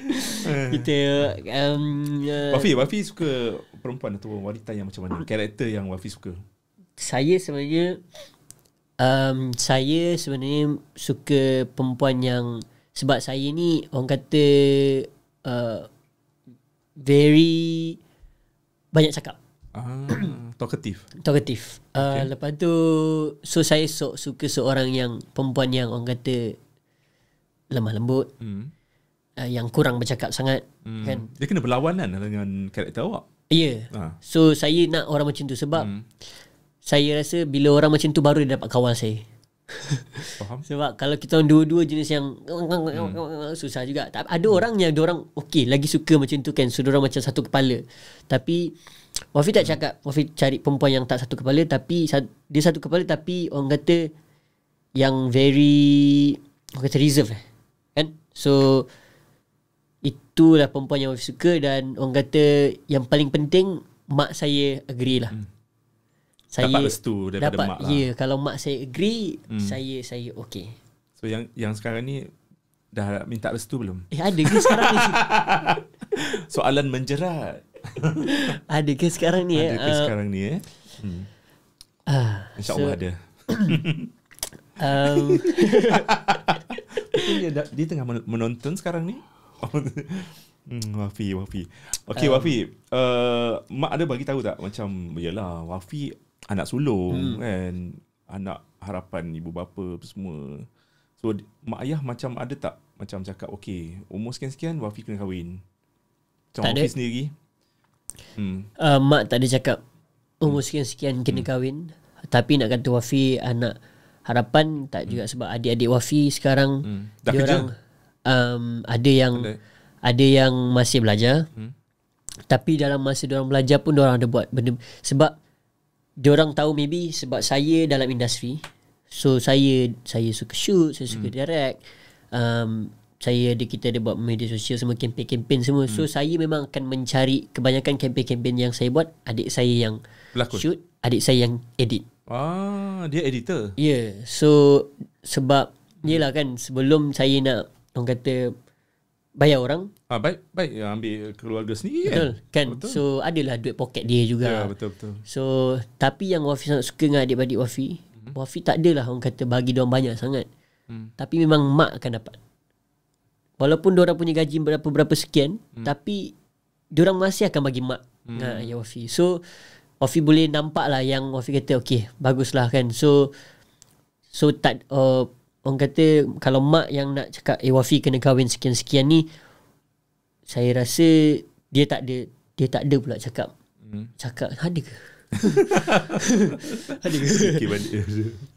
kita um, uh, Wafi, Wafi
suka perempuan atau wanita yang
macam mana? Karakter yang Wafi suka? Saya sebenarnya um, saya sebenarnya suka perempuan yang sebab saya ni orang kata uh, very banyak cakap. Ah, talkative Talkative uh, okay. Lepas tu So saya sok suka seorang yang Perempuan yang orang kata Lemah lembut mm. uh, Yang kurang bercakap sangat mm. kan? Dia kena berlawanan lah
dengan karakter awak Ya yeah. ha.
So saya nak orang macam tu Sebab mm. Saya rasa bila orang macam tu Baru dia dapat kawal saya Faham Sebab kalau kita orang dua-dua jenis yang mm. Susah juga Tapi Ada orang yang orang Okay lagi suka macam tu kan So orang macam satu kepala Tapi Wafi tak cakap Wafi cari perempuan yang tak satu kepala Tapi Dia satu kepala tapi Orang kata Yang very Orang kata reserve eh. Kan So Itulah perempuan yang Wafi suka Dan orang kata Yang paling penting Mak saya agree lah hmm.
saya Dapat restu daripada dapat, mak lah Ya
kalau mak saya agree hmm. Saya saya okay So yang yang sekarang ni
Dah minta restu belum? Eh ada ke sekarang ni? Soalan menjerat ada ke sekarang ni eh? Ada ke uh, sekarang ni eh? Hmm.
Uh, InsyaAllah so, ada.
um, dia, dah, dia tengah menonton sekarang ni? Oh, hmm, Wafi, Wafi. Okay, um, Wafi. Uh, mak ada bagi tahu tak macam, yelah, Wafi anak sulung hmm. kan? Anak harapan ibu bapa apa semua. So, mak ayah macam ada tak macam cakap, okay, umur sekian-sekian Wafi kena kahwin? Macam tak Wafi ada. sendiri? hmm.
uh, Mak tak ada cakap oh, Umur sekian-sekian kena hmm. kahwin Tapi nak kata Wafi Anak uh, harapan Tak juga hmm. sebab adik-adik Wafi sekarang hmm. Dah kerja orang, um, Ada yang Benda. Ada yang masih belajar hmm. Tapi dalam masa orang belajar pun orang ada buat benda Sebab orang tahu maybe Sebab saya dalam industri So saya Saya suka shoot Saya suka hmm. direct um, saya ada kita ada buat media sosial semua kempen-kempen semua so hmm. saya memang akan mencari kebanyakan kempen-kempen yang saya buat adik saya yang Pelakon. shoot adik saya yang edit
ah dia editor
ya yeah. so sebab iyalah kan sebelum saya nak orang kata bayar orang
ah baik baik ya, ambil keluarga sendiri kan? betul kan, kan? Betul. so
adalah duit poket dia juga ya betul betul so tapi yang Wafi sangat suka dengan adik-adik Wafi hmm. Wafi tak adalah orang kata bagi dia banyak sangat hmm. tapi memang mak akan dapat Walaupun orang punya gaji berapa-berapa sekian hmm. Tapi orang masih akan bagi mak hmm. ha, Ya Wafi So Wafi boleh nampak lah Yang Wafi kata okey, Baguslah kan So So tak uh, Orang kata Kalau mak yang nak cakap Eh Wafi kena kahwin sekian-sekian ni Saya rasa Dia tak ada Dia tak ada pula cakap hmm. Cakap Ada ke? ada ke?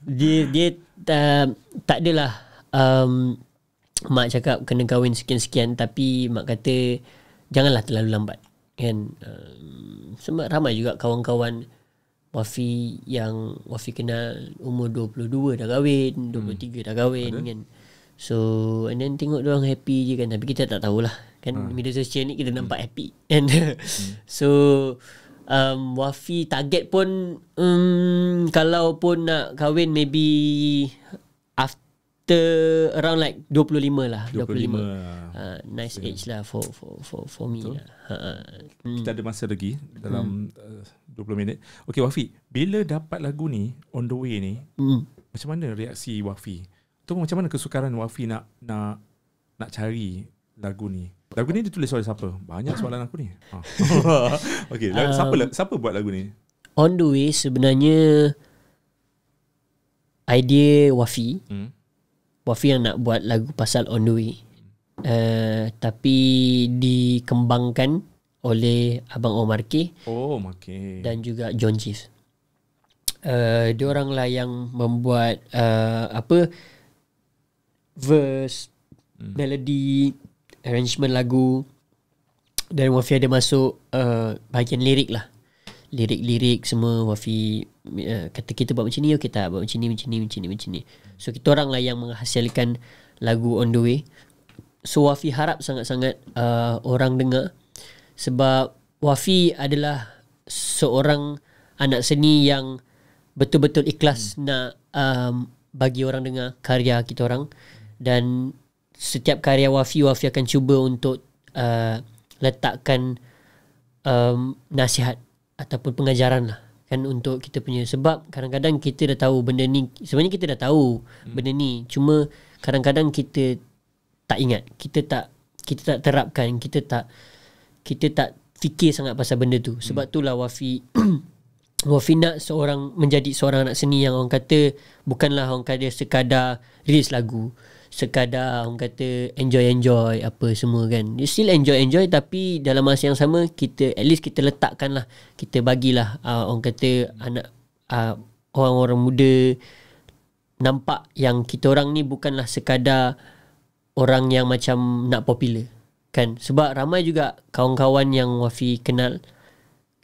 dia dia uh, tak adalah um, mak cakap kena kahwin sekian-sekian tapi mak kata janganlah terlalu lambat kan uh, sebab ramai juga kawan-kawan Wafi yang Wafi kenal umur 22 dah kahwin 23 hmm. dah kahwin Ada. kan so and then tengok dia happy je kan tapi kita tak tahulah kan ha. media sosial ni kita hmm. nampak hmm. happy kan hmm. so um Wafi target pun um kalau pun nak kahwin maybe kita around like 25 lah 25, 25. Uh, nice yeah. age lah for for for for me Betul. lah uh, kita ada masa lagi dalam
hmm. uh, 20 minit okey wafi bila dapat lagu ni on the way ni hmm. macam mana reaksi wafi tu macam mana kesukaran wafi nak nak nak cari lagu ni
lagu ni ditulis oleh siapa banyak soalan aku ni ha okey um, siapa
siapa buat lagu
ni on the way sebenarnya idea wafi hmm yang nak buat lagu pasal On The Way uh, Tapi dikembangkan oleh Abang Omar K Oh Omar K Dan juga John Chief uh, eh, Dia orang lah yang membuat uh, Apa Verse hmm. Melody Arrangement lagu Dan Wafia ada masuk uh, Bahagian lirik lah lirik-lirik semua Wafi uh, kata kita buat macam ni okey oh, tak buat macam ni macam ni macam ni macam ni so kita orang lah yang menghasilkan lagu on the way so Wafi harap sangat-sangat uh, orang dengar sebab Wafi adalah seorang anak seni yang betul-betul ikhlas hmm. nak um, bagi orang dengar karya kita orang dan setiap karya Wafi Wafi akan cuba untuk uh, letakkan um, nasihat ataupun pengajaran lah kan untuk kita punya sebab kadang-kadang kita dah tahu benda ni sebenarnya kita dah tahu hmm. benda ni cuma kadang-kadang kita tak ingat kita tak kita tak terapkan kita tak kita tak fikir sangat pasal benda tu hmm. sebab hmm. itulah Wafi Wafi nak seorang menjadi seorang anak seni yang orang kata bukanlah orang kata sekadar rilis lagu sekadar orang kata enjoy-enjoy apa semua kan. You still enjoy-enjoy tapi dalam masa yang sama kita at least kita letakkan lah. Kita bagilah uh, orang kata anak uh, orang-orang muda nampak yang kita orang ni bukanlah sekadar orang yang macam nak popular kan. Sebab ramai juga kawan-kawan yang Wafi kenal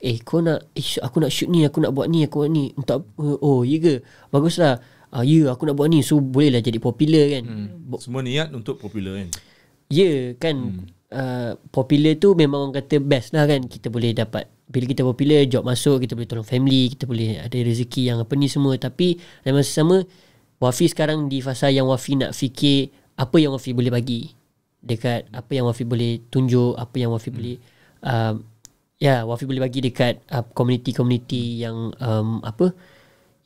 Eh kau nak eh, Aku nak shoot ni Aku nak buat ni Aku nak ni Entah, Oh iya ke Baguslah Ah ya yeah, aku nak buat ni so bolehlah jadi popular kan. Hmm.
Bo- Semua niat untuk popular kan.
Ya yeah, kan hmm. uh, popular tu memang orang kata best lah kan kita boleh dapat bila kita popular job masuk kita boleh tolong family kita boleh ada rezeki yang apa ni semua tapi dalam masa sama Wafi sekarang di fasa yang Wafi nak fikir apa yang Wafi boleh bagi dekat apa yang Wafi boleh tunjuk apa yang Wafi hmm. boleh um, ya yeah, Wafi boleh bagi dekat uh, community-community yang um, apa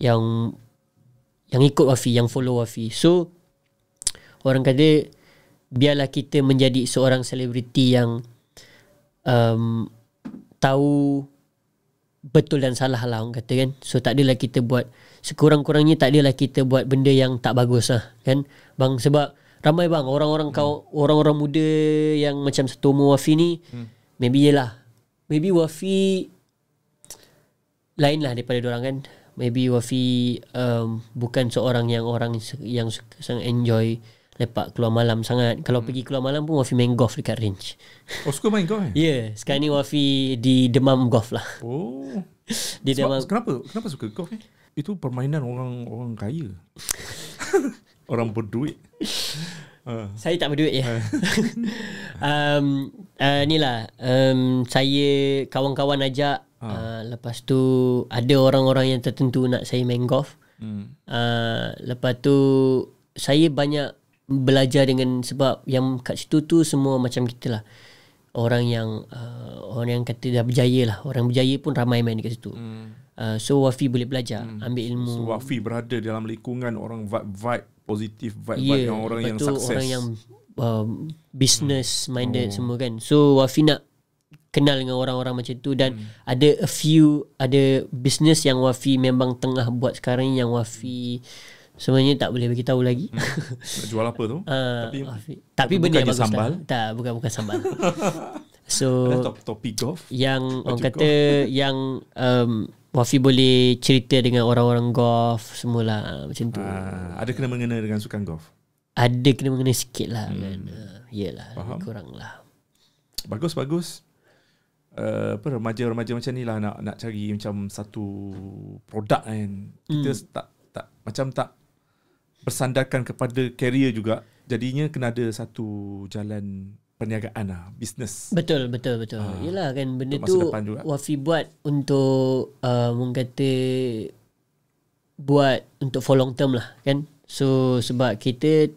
yang yang ikut Wafi, yang follow Wafi. So orang kata biarlah kita menjadi seorang selebriti yang um, tahu betul dan salah lah orang kata kan. So tak adalah kita buat sekurang-kurangnya tak adalah kita buat benda yang tak bagus lah kan. Bang sebab ramai bang orang-orang kau orang-orang muda yang macam satu umur Wafi ni hmm. maybe yelah. Maybe Wafi lain lah daripada orang kan maybe Wafi um, bukan seorang yang orang yang sangat enjoy lepak keluar malam sangat. Kalau hmm. pergi keluar malam pun Wafi main golf dekat range.
Oh, suka main golf? Ya, yeah,
sekarang ni Wafi di demam golf lah. Oh.
di Sebab, demam. Kenapa? Kenapa suka golf? Eh? Itu permainan orang orang kaya.
orang berduit. Uh. Saya tak berduit ya. Ah. um, uh, inilah um, saya kawan-kawan ajak Uh, lepas tu ada orang-orang yang tertentu nak saya main golf. Hmm. Uh, lepas tu saya banyak belajar dengan sebab yang kat situ tu semua macam kita lah. Orang yang uh, orang yang kata dah berjaya lah. Orang berjaya pun ramai main dekat situ. Hmm. Uh, so Wafi boleh belajar, hmm. ambil ilmu. So,
Wafi berada dalam lingkungan orang vibe, vibe positif, vibe, yeah. vibe yang orang lepas yang sukses. Orang yang
uh, um, business minded hmm. oh. semua kan. So Wafi nak kenal dengan orang-orang macam tu dan hmm. ada a few ada business yang Wafi memang tengah buat sekarang yang Wafi sebenarnya tak boleh bagi tahu lagi. Hmm. jual apa tu? Uh, tapi Wafi. tapi, tapi benda lah. sambal. Tak, bukan bukan sambal. so top, topik golf. Yang Baju orang kata golf. yang um, Wafi boleh cerita dengan orang-orang golf semula ah, macam tu. Uh, ada kena mengena dengan sukan golf. Ada kena mengena sikitlah hmm. kan. Uh, yalah, kuranglah.
Bagus bagus. Eh, apa remaja-remaja macam ni lah nak nak cari macam satu produk kan. Kita mm. tak tak macam tak bersandarkan kepada carrier juga. Jadinya kena ada satu jalan perniagaan lah,
business Betul, betul, betul. Ha, Yelah kan benda tu Wafi buat untuk uh, mengkata buat untuk for long term lah kan. So sebab kita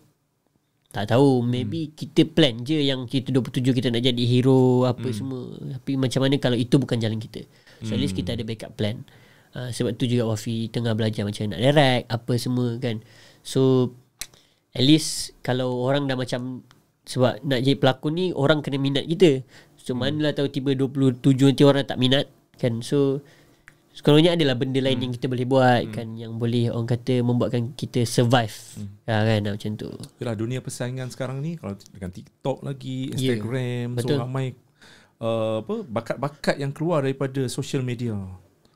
tak tahu hmm. maybe hmm. kita plan je yang kita 27 kita nak jadi hero apa hmm. semua tapi macam mana kalau itu bukan jalan kita so hmm. at least hmm. kita ada backup plan uh, sebab tu juga Wafi tengah belajar macam nak direct apa semua kan so at least kalau orang dah macam sebab nak jadi pelakon ni orang kena minat kita so hmm. manalah tahu tiba 27 nanti orang tak minat kan so sekurang adalah benda lain hmm. yang kita boleh buat hmm. kan yang boleh orang kata membuatkan kita survive hmm. ha, kan macam tu. Yalah dunia persaingan sekarang ni kalau dengan TikTok lagi,
ya, Instagram, yeah. so ramai uh, apa bakat-bakat yang keluar daripada social media.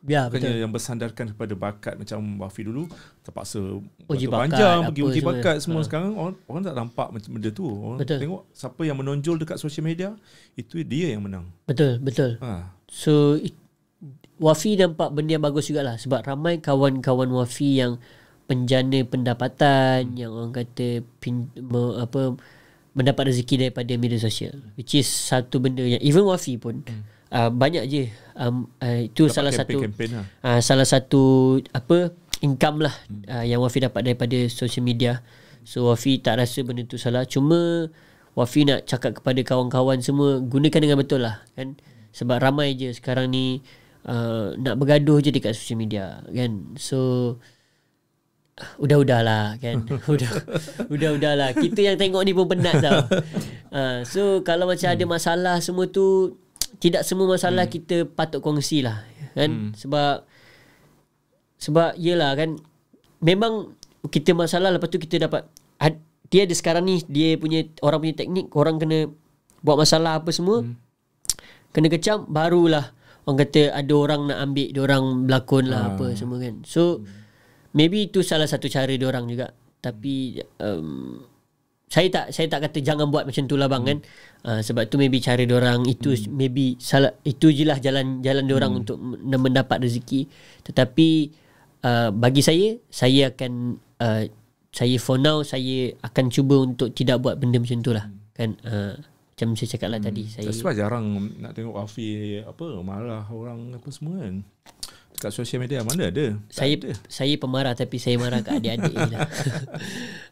Ya, Bukannya yang bersandarkan kepada bakat macam Wafi dulu terpaksa uji panjang pergi uji bakat semua, semua. Ha. sekarang orang, orang tak nampak macam benda tu. Orang betul. tengok siapa yang menonjol dekat social media itu dia yang menang. Betul, betul.
Ha. So it, Wafi nampak benda yang bagus juga lah Sebab ramai kawan-kawan Wafi yang Penjana pendapatan hmm. Yang orang kata pin, me, apa, Mendapat rezeki daripada media sosial Which is satu benda yang Even Wafi pun hmm. uh, Banyak je um, uh, Itu dapat salah satu lah. uh, Salah satu Apa Income lah hmm. uh, Yang Wafi dapat daripada social media So Wafi tak rasa benda tu salah Cuma Wafi nak cakap kepada kawan-kawan semua Gunakan dengan betul lah Kan sebab ramai je sekarang ni uh, nak bergaduh je dekat social media kan so Udah-udahlah kan Udah-udahlah Kita yang tengok ni pun penat tau uh, So kalau macam hmm. ada masalah semua tu Tidak semua masalah hmm. kita patut kongsi lah Kan hmm. Sebab Sebab yelah kan Memang kita masalah lepas tu kita dapat Dia ada sekarang ni Dia punya orang punya teknik Orang kena buat masalah apa semua hmm. Kena kecam barulah orang kata ada orang nak ambil dia orang berlakon lah uh. apa semua kan so hmm. maybe itu salah satu cara dia orang juga tapi um, saya tak saya tak kata jangan buat macam itulah bang hmm. kan uh, sebab tu maybe cara dia orang itu hmm. maybe salah itu jelah jalan jalan dia orang hmm. untuk mendapat rezeki tetapi uh, bagi saya saya akan uh, saya for now saya akan cuba untuk tidak buat benda macam itulah hmm. kan uh, macam saya cakap lah hmm. tadi saya sebab jarang
nak tengok Afi apa marah orang apa semua kan
dekat social media mana ada saya ada. saya pemarah tapi saya marah kat adik-adik ni lah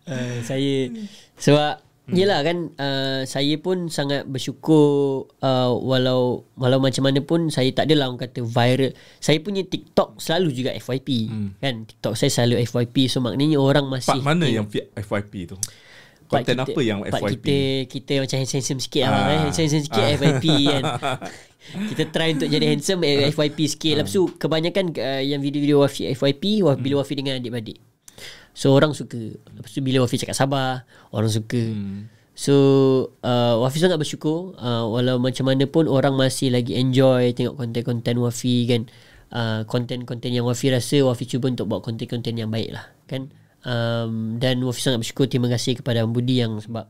uh, saya sebab hmm. Yelah kan uh, Saya pun sangat bersyukur uh, Walau Walau macam mana pun Saya tak adalah orang kata viral Saya punya TikTok Selalu juga FYP hmm. Kan TikTok saya selalu FYP So maknanya orang masih Part mana yang FYP tu Konten apa yang FYP? Kita, kita macam handsome-handsome sikit lah, ah. lah. Eh. Handsome-handsome sikit ah. FYP kan. kita try untuk jadi handsome eh, FYP sikit. Ah. Lepas tu ah. kebanyakan uh, yang video-video Wafi FYP, Wafi hmm. bila Wafi dengan adik-adik. So orang suka. Lepas tu bila Wafi cakap sabar, orang suka. Hmm. So uh, Wafi sangat bersyukur. Uh, walau macam mana pun orang masih lagi enjoy tengok konten-konten Wafi kan. Uh, konten-konten yang Wafi rasa, Wafi cuba untuk buat konten-konten yang baik lah. Kan? um, dan Wafi sangat bersyukur terima kasih kepada Budi yang sebab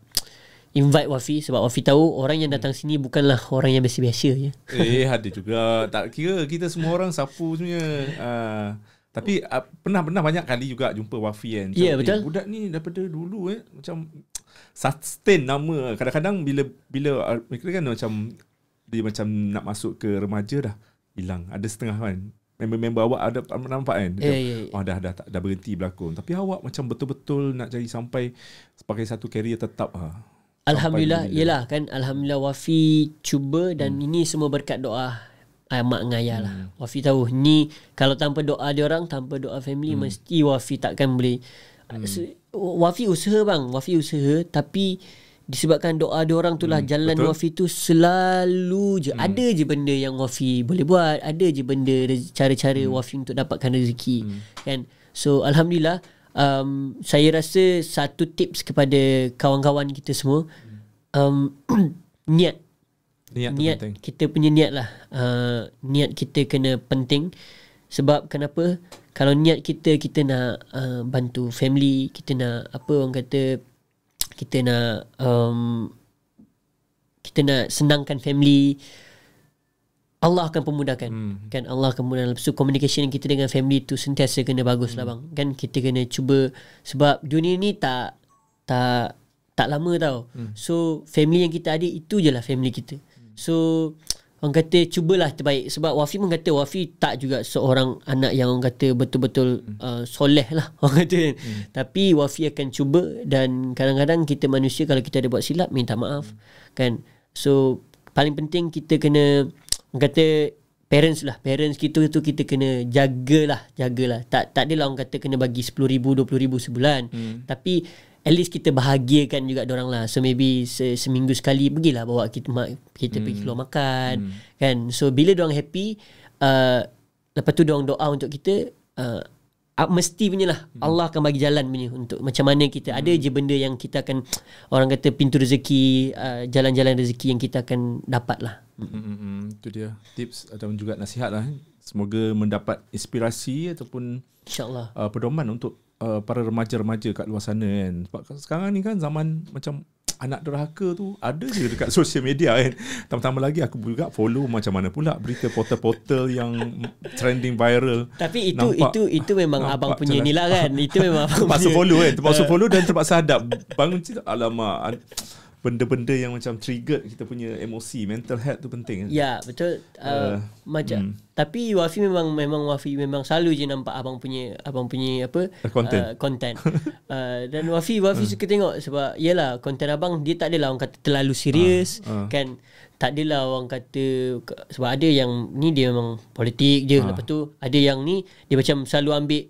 invite Wafi sebab Wafi tahu orang yang datang sini bukanlah orang yang biasa-biasa ya. Eh
ada juga tak kira kita semua orang sapu sebenarnya. Uh, tapi uh, pernah-pernah banyak kali juga jumpa Wafi kan. Ya yeah, betul. Eh,
budak ni daripada
dulu eh macam sustain nama. Kadang-kadang bila bila ah, mereka kan macam dia macam nak masuk ke remaja dah hilang. Ada setengah kan member-member awak ada nampak kan yeah, yeah, yeah. Ya. Oh, dah, dah, dah dah berhenti berlakon tapi awak macam betul-betul nak jadi sampai sebagai satu karier tetap ha.
Alhamdulillah iyalah kan alhamdulillah Wafi cuba dan hmm. ini semua berkat doa ah, ayah mak ngaya lah. Hmm. Wafi tahu ni kalau tanpa doa dia orang tanpa doa family hmm. mesti Wafi takkan boleh hmm. Wafi usaha bang Wafi usaha tapi disebabkan doa dia orang itulah hmm, jalan Wafi tu selalu je hmm. ada je benda yang Wafi boleh buat ada je benda cara-cara hmm. Wafi untuk dapatkan rezeki hmm. kan so alhamdulillah um saya rasa satu tips kepada kawan-kawan kita semua hmm. um niat niat, niat kita punya niat lah uh, niat kita kena penting sebab kenapa kalau niat kita kita nak uh, bantu family kita nak apa orang kata kita nak um, kita nak senangkan family Allah akan pemudahkan hmm. kan Allah akan pemudahkan so communication kita dengan family tu sentiasa kena bagus lah, hmm. lah bang kan kita kena cuba sebab dunia ni tak tak tak lama tau hmm. so family yang kita ada itu je lah family kita hmm. so Orang kata cubalah terbaik Sebab Wafi mengata Wafi tak juga seorang anak yang orang kata Betul-betul hmm. uh, soleh lah Orang kata kan. hmm. Tapi Wafi akan cuba Dan kadang-kadang kita manusia Kalau kita ada buat silap Minta maaf hmm. Kan So Paling penting kita kena Orang kata Parents lah Parents kita tu kita kena Jagalah Jagalah Tak, tak adalah orang kata kena bagi RM10,000, RM20,000 sebulan hmm. Tapi at least kita bahagiakan juga orang lah. So maybe se- seminggu sekali pergilah bawa kita mak, kita hmm. pergi keluar makan hmm. kan. So bila orang happy uh, lepas tu orang doa untuk kita uh, mesti punya lah hmm. Allah akan bagi jalan punya untuk macam mana kita hmm. ada je benda yang kita akan orang kata pintu rezeki uh, jalan-jalan rezeki yang kita akan dapat lah.
Hmm, hmm, hmm. hmm. Itu dia tips atau juga nasihat lah. Eh. Semoga mendapat inspirasi ataupun insyaallah uh, pedoman untuk uh, para remaja-remaja kat luar sana kan. Sebab kan sekarang ni kan zaman macam anak derhaka tu ada je dekat social media kan. Tambah-tambah lagi aku juga follow macam mana pula berita portal-portal yang trending viral. Tapi itu nampak, itu itu memang abang punya nilah kan. Itu memang abang follow kan. Terpaksa eh. follow dan terpaksa hadap bangun cerita alamak benda-benda yang macam trigger kita punya emosi mental health tu penting kan? ya yeah, betul uh, uh, macam
mm. tapi Wafi memang memang Wafi memang selalu je nampak abang punya abang punya apa uh, content, uh, content. uh, dan Wafi Wafi uh. suka tengok sebab yalah content abang dia tak adalah orang kata terlalu serius uh, ah, uh. Ah. kan tak adalah orang kata sebab ada yang ni dia memang politik je uh. lepas tu ada yang ni dia macam selalu ambil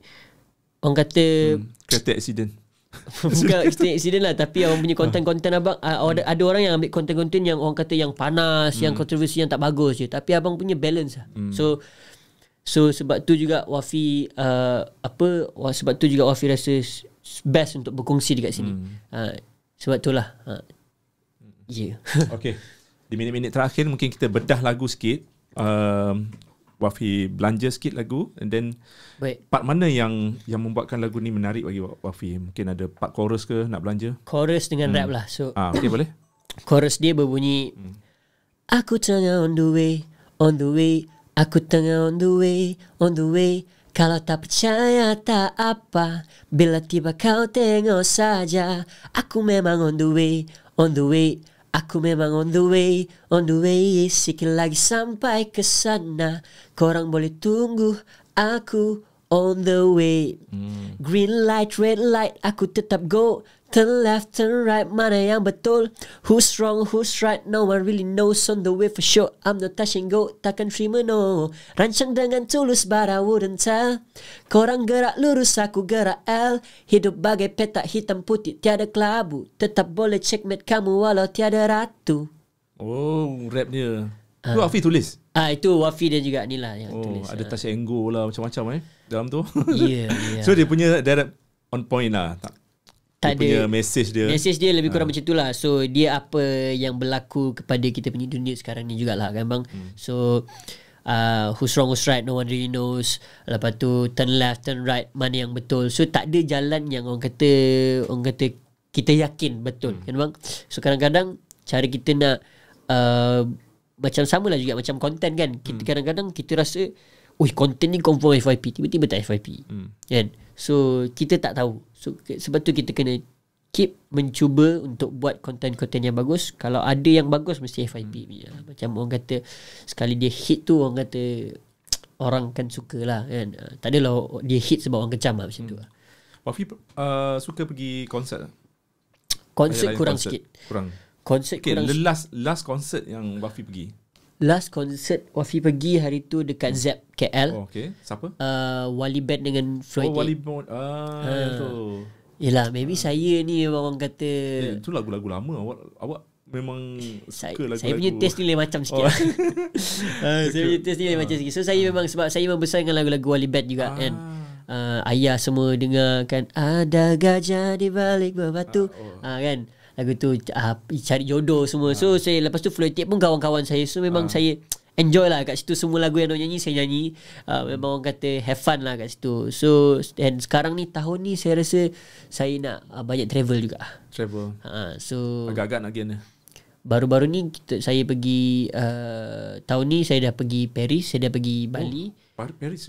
orang kata hmm. kereta accident Bukan accident lah Tapi orang punya konten-konten abang uh, Ada orang yang ambil konten-konten Yang orang kata yang panas mm. Yang hmm. kontroversi yang tak bagus je Tapi abang punya balance lah mm. So So sebab tu juga Wafi uh, Apa Sebab tu juga Wafi rasa Best untuk berkongsi dekat sini mm. uh, Sebab tu lah uh, Yeah Okay Di minit-minit
terakhir Mungkin kita bedah lagu sikit um, Wafi belanja sikit lagu and then Wait. part mana yang yang membuatkan lagu ni menarik bagi Wafi? Mungkin ada part chorus
ke nak belanja? Chorus dengan hmm. rap lah. So, ah, okay, boleh. Chorus dia berbunyi hmm. Aku tengah on the way, on the way Aku tengah on the way, on the way kalau tak percaya tak apa Bila tiba kau tengok saja Aku memang on the way, on the way Aku memang on the way, on the way Sikit lagi sampai ke sana Korang boleh tunggu aku on the way hmm. Green light, red light, aku tetap go Turn left, turn right, mana yang betul? Who's wrong, who's right? No one really knows on the way for sure. I'm not touch and go, takkan terima no. Rancang dengan tulus, but I wouldn't tell. Korang gerak lurus, aku gerak L. Hidup bagai petak hitam putih, tiada kelabu. Tetap boleh checkmate kamu walau tiada ratu. Oh,
rap dia. Ah. Itu tu Wafi
tulis? Ah uh, itu Wafi dia juga ni lah yang oh,
tulis. Ada uh. touch angle lah macam-macam eh dalam tu. Yeah, yeah. so dia punya direct on point lah. Tak, tak dia ada punya message dia. Message dia lebih kurang ha. macam
lah. So dia apa yang berlaku kepada kita punya dunia sekarang ni jugalah kan bang. Hmm. So Uh, who's wrong who's right no one really knows lepas tu turn left turn right mana yang betul so tak ada jalan yang orang kata orang kata kita yakin betul hmm. kan bang so kadang-kadang cara kita nak uh, macam samalah juga macam content kan kita hmm. kadang-kadang kita rasa Ui, konten ni confirm FYP tiba-tiba tak FYP hmm. kan So kita tak tahu so, Sebab tu kita kena Keep mencuba Untuk buat konten-konten yang bagus Kalau ada yang bagus Mesti FIB hmm. ya. Macam orang kata Sekali dia hit tu Orang kata Orang kan suka lah kan ah, Tak adalah dia hit Sebab orang kecam lah macam hmm. tu lah Wafi
uh, suka pergi konsert Konsert Ayat kurang konsert. sikit Kurang Konsert okay, kurang the last, last concert yang Wafi pergi
last concert Wafi pergi hari tu dekat hmm. Zep KL. Oh, okay. Siapa? Uh, Wali Band dengan Floyd. Oh, Wali Band. Ah, itu. Ha. Uh. Yelah, maybe uh. saya ni memang orang kata... Eh, itu lagu-lagu lama. Awak, awak memang eh, suka lagu-lagu. Saya, saya punya taste ni lain macam sikit. Oh. uh, saya punya taste ni lain uh. macam ah. sikit. So, saya uh. memang sebab saya memang besar dengan lagu-lagu Wali Band juga. Uh. kan. Uh, ayah semua dengarkan Ada gajah di balik berbatu uh, oh. uh, kan? lagu tu uh, cari jodoh semua. Ha. So ah. saya lepas tu flirtate pun kawan-kawan saya. So memang ha. saya enjoy lah kat situ semua lagu yang dia nyanyi saya nyanyi. Uh, memang orang kata have fun lah kat situ. So and sekarang ni tahun ni saya rasa saya nak uh, banyak travel juga. Travel. Ha uh, so agak-agak nak gini. Baru-baru ni kita, saya pergi uh, tahun ni saya dah pergi Paris, saya dah pergi oh, Bali.
Oh, Paris.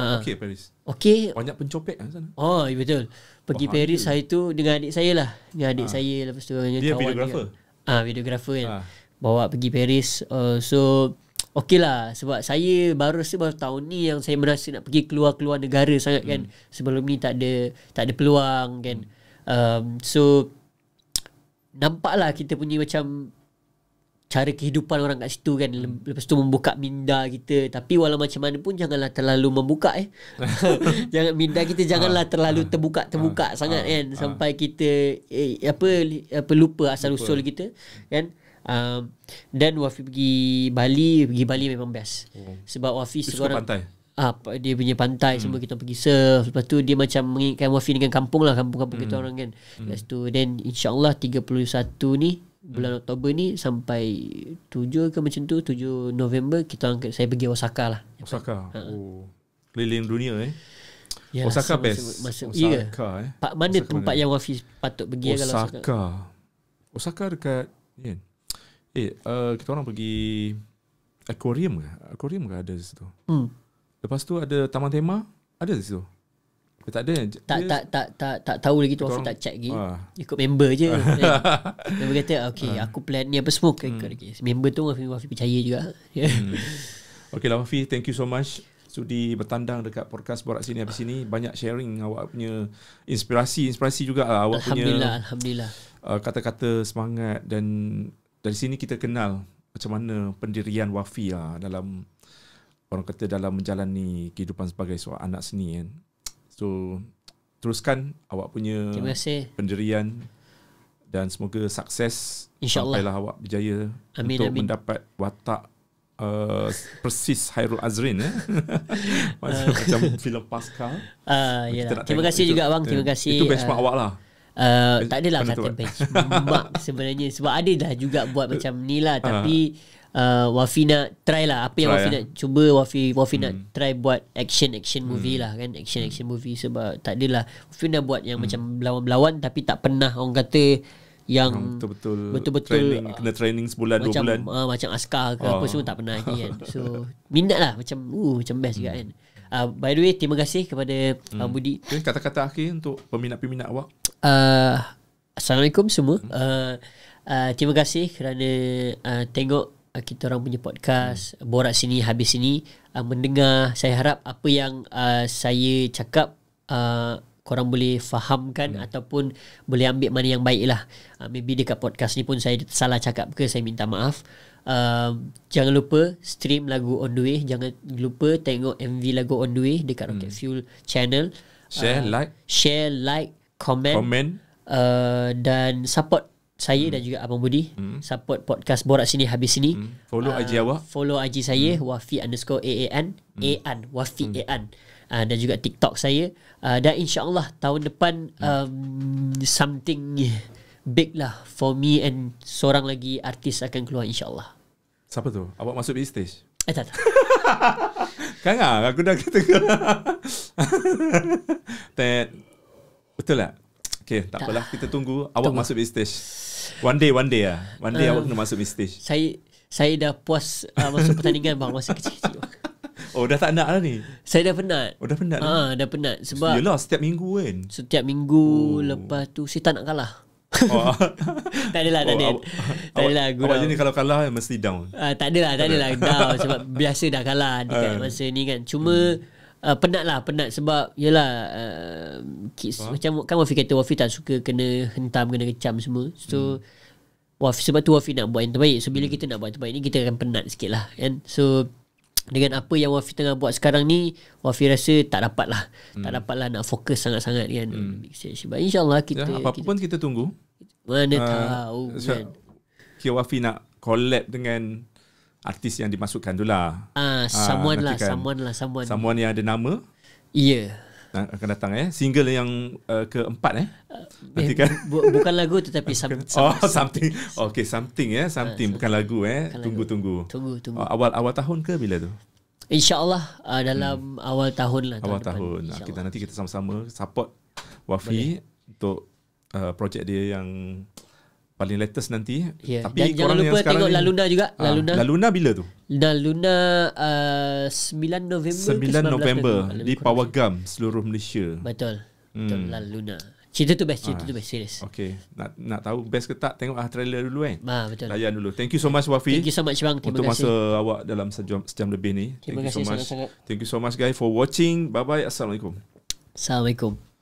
Uh, okay Paris.
Okay. Banyak pencopet kan sana. Oh, betul pergi Faham Paris hari tu dengan adik saya lah. Dengan adik ha. saya lepas tu. Dia videographer? Ah ha, videographer kan. Ha. Bawa pergi Paris. Uh, so, okey lah. Sebab saya baru baru tahun ni yang saya merasa nak pergi keluar-keluar negara sangat kan. hmm. kan. Sebelum ni tak ada, tak ada peluang kan. Hmm. Um, so, nampak lah kita punya macam cara kehidupan orang kat situ kan lepas tu membuka minda kita tapi walau macam mana pun janganlah terlalu membuka eh jangan minda kita janganlah ah. terlalu hmm. terbuka terbuka ah. sangat ah. kan sampai kita eh, apa apa lupa asal lupa. usul kita kan um, dan Wafi pergi Bali pergi Bali memang best hmm. sebab Wafi seorang pantai apa uh, dia punya pantai hmm. semua kita pergi surf lepas tu dia macam mengingatkan Wafi dengan kampung lah kampung-kampung hmm. kita orang kan hmm. lepas tu then insyaallah 31 ni bulan hmm. Oktober ni sampai 7 ke macam tu 7 November kita angkat saya pergi Osaka lah Osaka ha. oh
keliling dunia eh Yalah, Osaka best masa, masa, Osaka, Osaka eh Pak mana Osaka tempat mana? yang Wafi patut pergi Osaka. Lah kalau Osaka Osaka dekat yeah. Kan? eh uh, kita orang pergi aquarium ke aquarium ke ada situ hmm. lepas tu ada taman tema
ada di situ tak ada. Tak dia, tak tak tak tak tahu lagi tu aku tak check lagi. Uh. Ikut member je. Dia kata okey uh. Ah. aku plan ni apa semua ke ikut hmm. lagi. Member tu Wafi
Wafi percaya juga. hmm. Okay lah Wafi thank you so much sudi bertandang dekat podcast Borak Sini Habis Sini banyak sharing awak punya inspirasi inspirasi juga lah awak alhamdulillah, punya Alhamdulillah Alhamdulillah uh, kata-kata semangat dan dari sini kita kenal macam mana pendirian Wafi lah dalam orang kata dalam menjalani kehidupan sebagai seorang anak seni kan. So teruskan awak punya Terima pendirian dan semoga sukses insyaallah sampailah awak berjaya amin, untuk amin. mendapat watak uh, persis Hairul Azrin eh? Ah. macam, uh, macam filem Pascal. Uh, Terima kasih juga bang. Terima eh, kasih. Itu benchmark uh, awak lah. Uh, tak adalah kata benchmark
sebenarnya sebab ada dah juga buat macam ni lah tapi uh uh, Wafi nak try lah apa yang try Wafi lah. nak cuba Wafi Wafi hmm. nak try buat action action hmm. movie hmm. lah kan action hmm. action movie sebab tak adalah Wafi nak buat yang hmm. macam melawan-melawan tapi tak pernah orang kata yang betul-betul betul uh, kena training sebulan macam, dua bulan macam uh, macam askar ke oh. apa semua tak pernah lagi kan so minat lah macam uh macam best hmm. juga kan uh, by the way terima kasih kepada uh, hmm. uh, Budi okay, kata-kata akhir untuk peminat-peminat awak uh, Assalamualaikum semua hmm. uh, Uh, terima kasih kerana uh, tengok Ah, kita orang punya podcast hmm. borak sini habis sini uh, mendengar saya harap apa yang uh, saya cakap uh, korang boleh fahamkan hmm. ataupun boleh ambil mana yang baik lah uh, maybe dekat podcast ni pun saya salah cakap ke saya minta maaf uh, jangan lupa stream lagu On The Way jangan lupa tengok MV lagu On The Way dekat Rocket hmm. Fuel channel share uh, like share like comment, comment. Uh, dan support saya mm. dan hmm. juga Abang Budi mm. support podcast Borak Sini Habis Sini. Mm. Follow uh, ah, IG awak. Follow IG saya, mm. Wafi underscore AAN. Mm. AAN, Wafi mm. AAN. Uh, ah, dan juga TikTok saya. Uh, dan insyaAllah tahun depan mm. um, something big lah for me and seorang lagi artis akan keluar insyaAllah. Siapa tu? Awak masuk di stage? Eh tak, tak. Kan aku dah kata
Ted Betul lah. Okay, tak, tak apalah Kita tunggu Awak tunggu. masuk di One day, one day lah. One day uh, awak kena masuk mistis.
Saya saya dah puas uh, masuk pertandingan bang masa kecil tu. Oh, dah tak nak lah ni? Saya dah penat. Oh, dah penat? Lah? Ah, dah penat. Sebab... Yelah, setiap minggu kan? Setiap minggu oh. lepas tu, saya tak nak kalah. Oh, tak adalah, tak adalah. Oh, tak adalah, Awak ni kalau kalah, mesti down. Ah, tak adalah, tak adalah. down sebab biasa dah kalah dekat uh. masa ni kan. Cuma... Hmm uh, penat lah penat sebab yelah uh, kids, ha? macam kan Wafi kata Wafi tak suka kena hentam kena kecam semua so hmm. Wafi, sebab tu Wafi nak buat yang terbaik so bila hmm. kita nak buat yang terbaik ni kita akan penat sikit lah kan so dengan apa yang Wafi tengah buat sekarang ni Wafi rasa tak dapat lah hmm. tak dapat lah nak fokus sangat-sangat kan hmm. But insyaAllah ya, kita ya, apa-apa kita, pun kita
tunggu mana uh, tahu so, kan Wafi nak collab dengan artis yang dimasukkan tu lah. Ah, ah someone ah, lah, someone lah, someone. Someone yang ada nama. Iya. Yeah. Akan datang eh. Single yang uh, keempat eh. Uh, kan.
Bu- bukan lagu tetapi tapi some, some,
oh, something. something. Okay, something eh. Something, uh, bukan so, lagu eh. Tunggu-tunggu. Tunggu-tunggu. Uh, oh, awal-awal tahun ke bila tu?
InsyaAllah uh, dalam hmm. awal tahun lah. Awal tahun. tahun. Kita
Nanti kita sama-sama support Wafi Boleh. untuk uh, projek dia yang paling latest nanti. Yeah. Tapi Dan jangan lupa yang tengok Laluna juga. Ah, Laluna. Ha, Laluna bila tu?
Laluna uh, 9 November 9 November
di Pawagam seluruh Malaysia. Betul.
Hmm. Betul Laluna. Cerita tu best, cerita ha. tu best, serius.
Okay, nak, nak tahu best ke tak, tengok lah trailer dulu kan. Eh. Ha, betul. Layan dulu. Thank you so much, Wafi. Thank you so much, Bang. Terima untuk kasih. Untuk masa awak dalam sejam, sejam lebih ni. Terima kasih so sangat-sangat. Thank you so much, guys, for watching. Bye-bye. Assalamualaikum.
Assalamualaikum.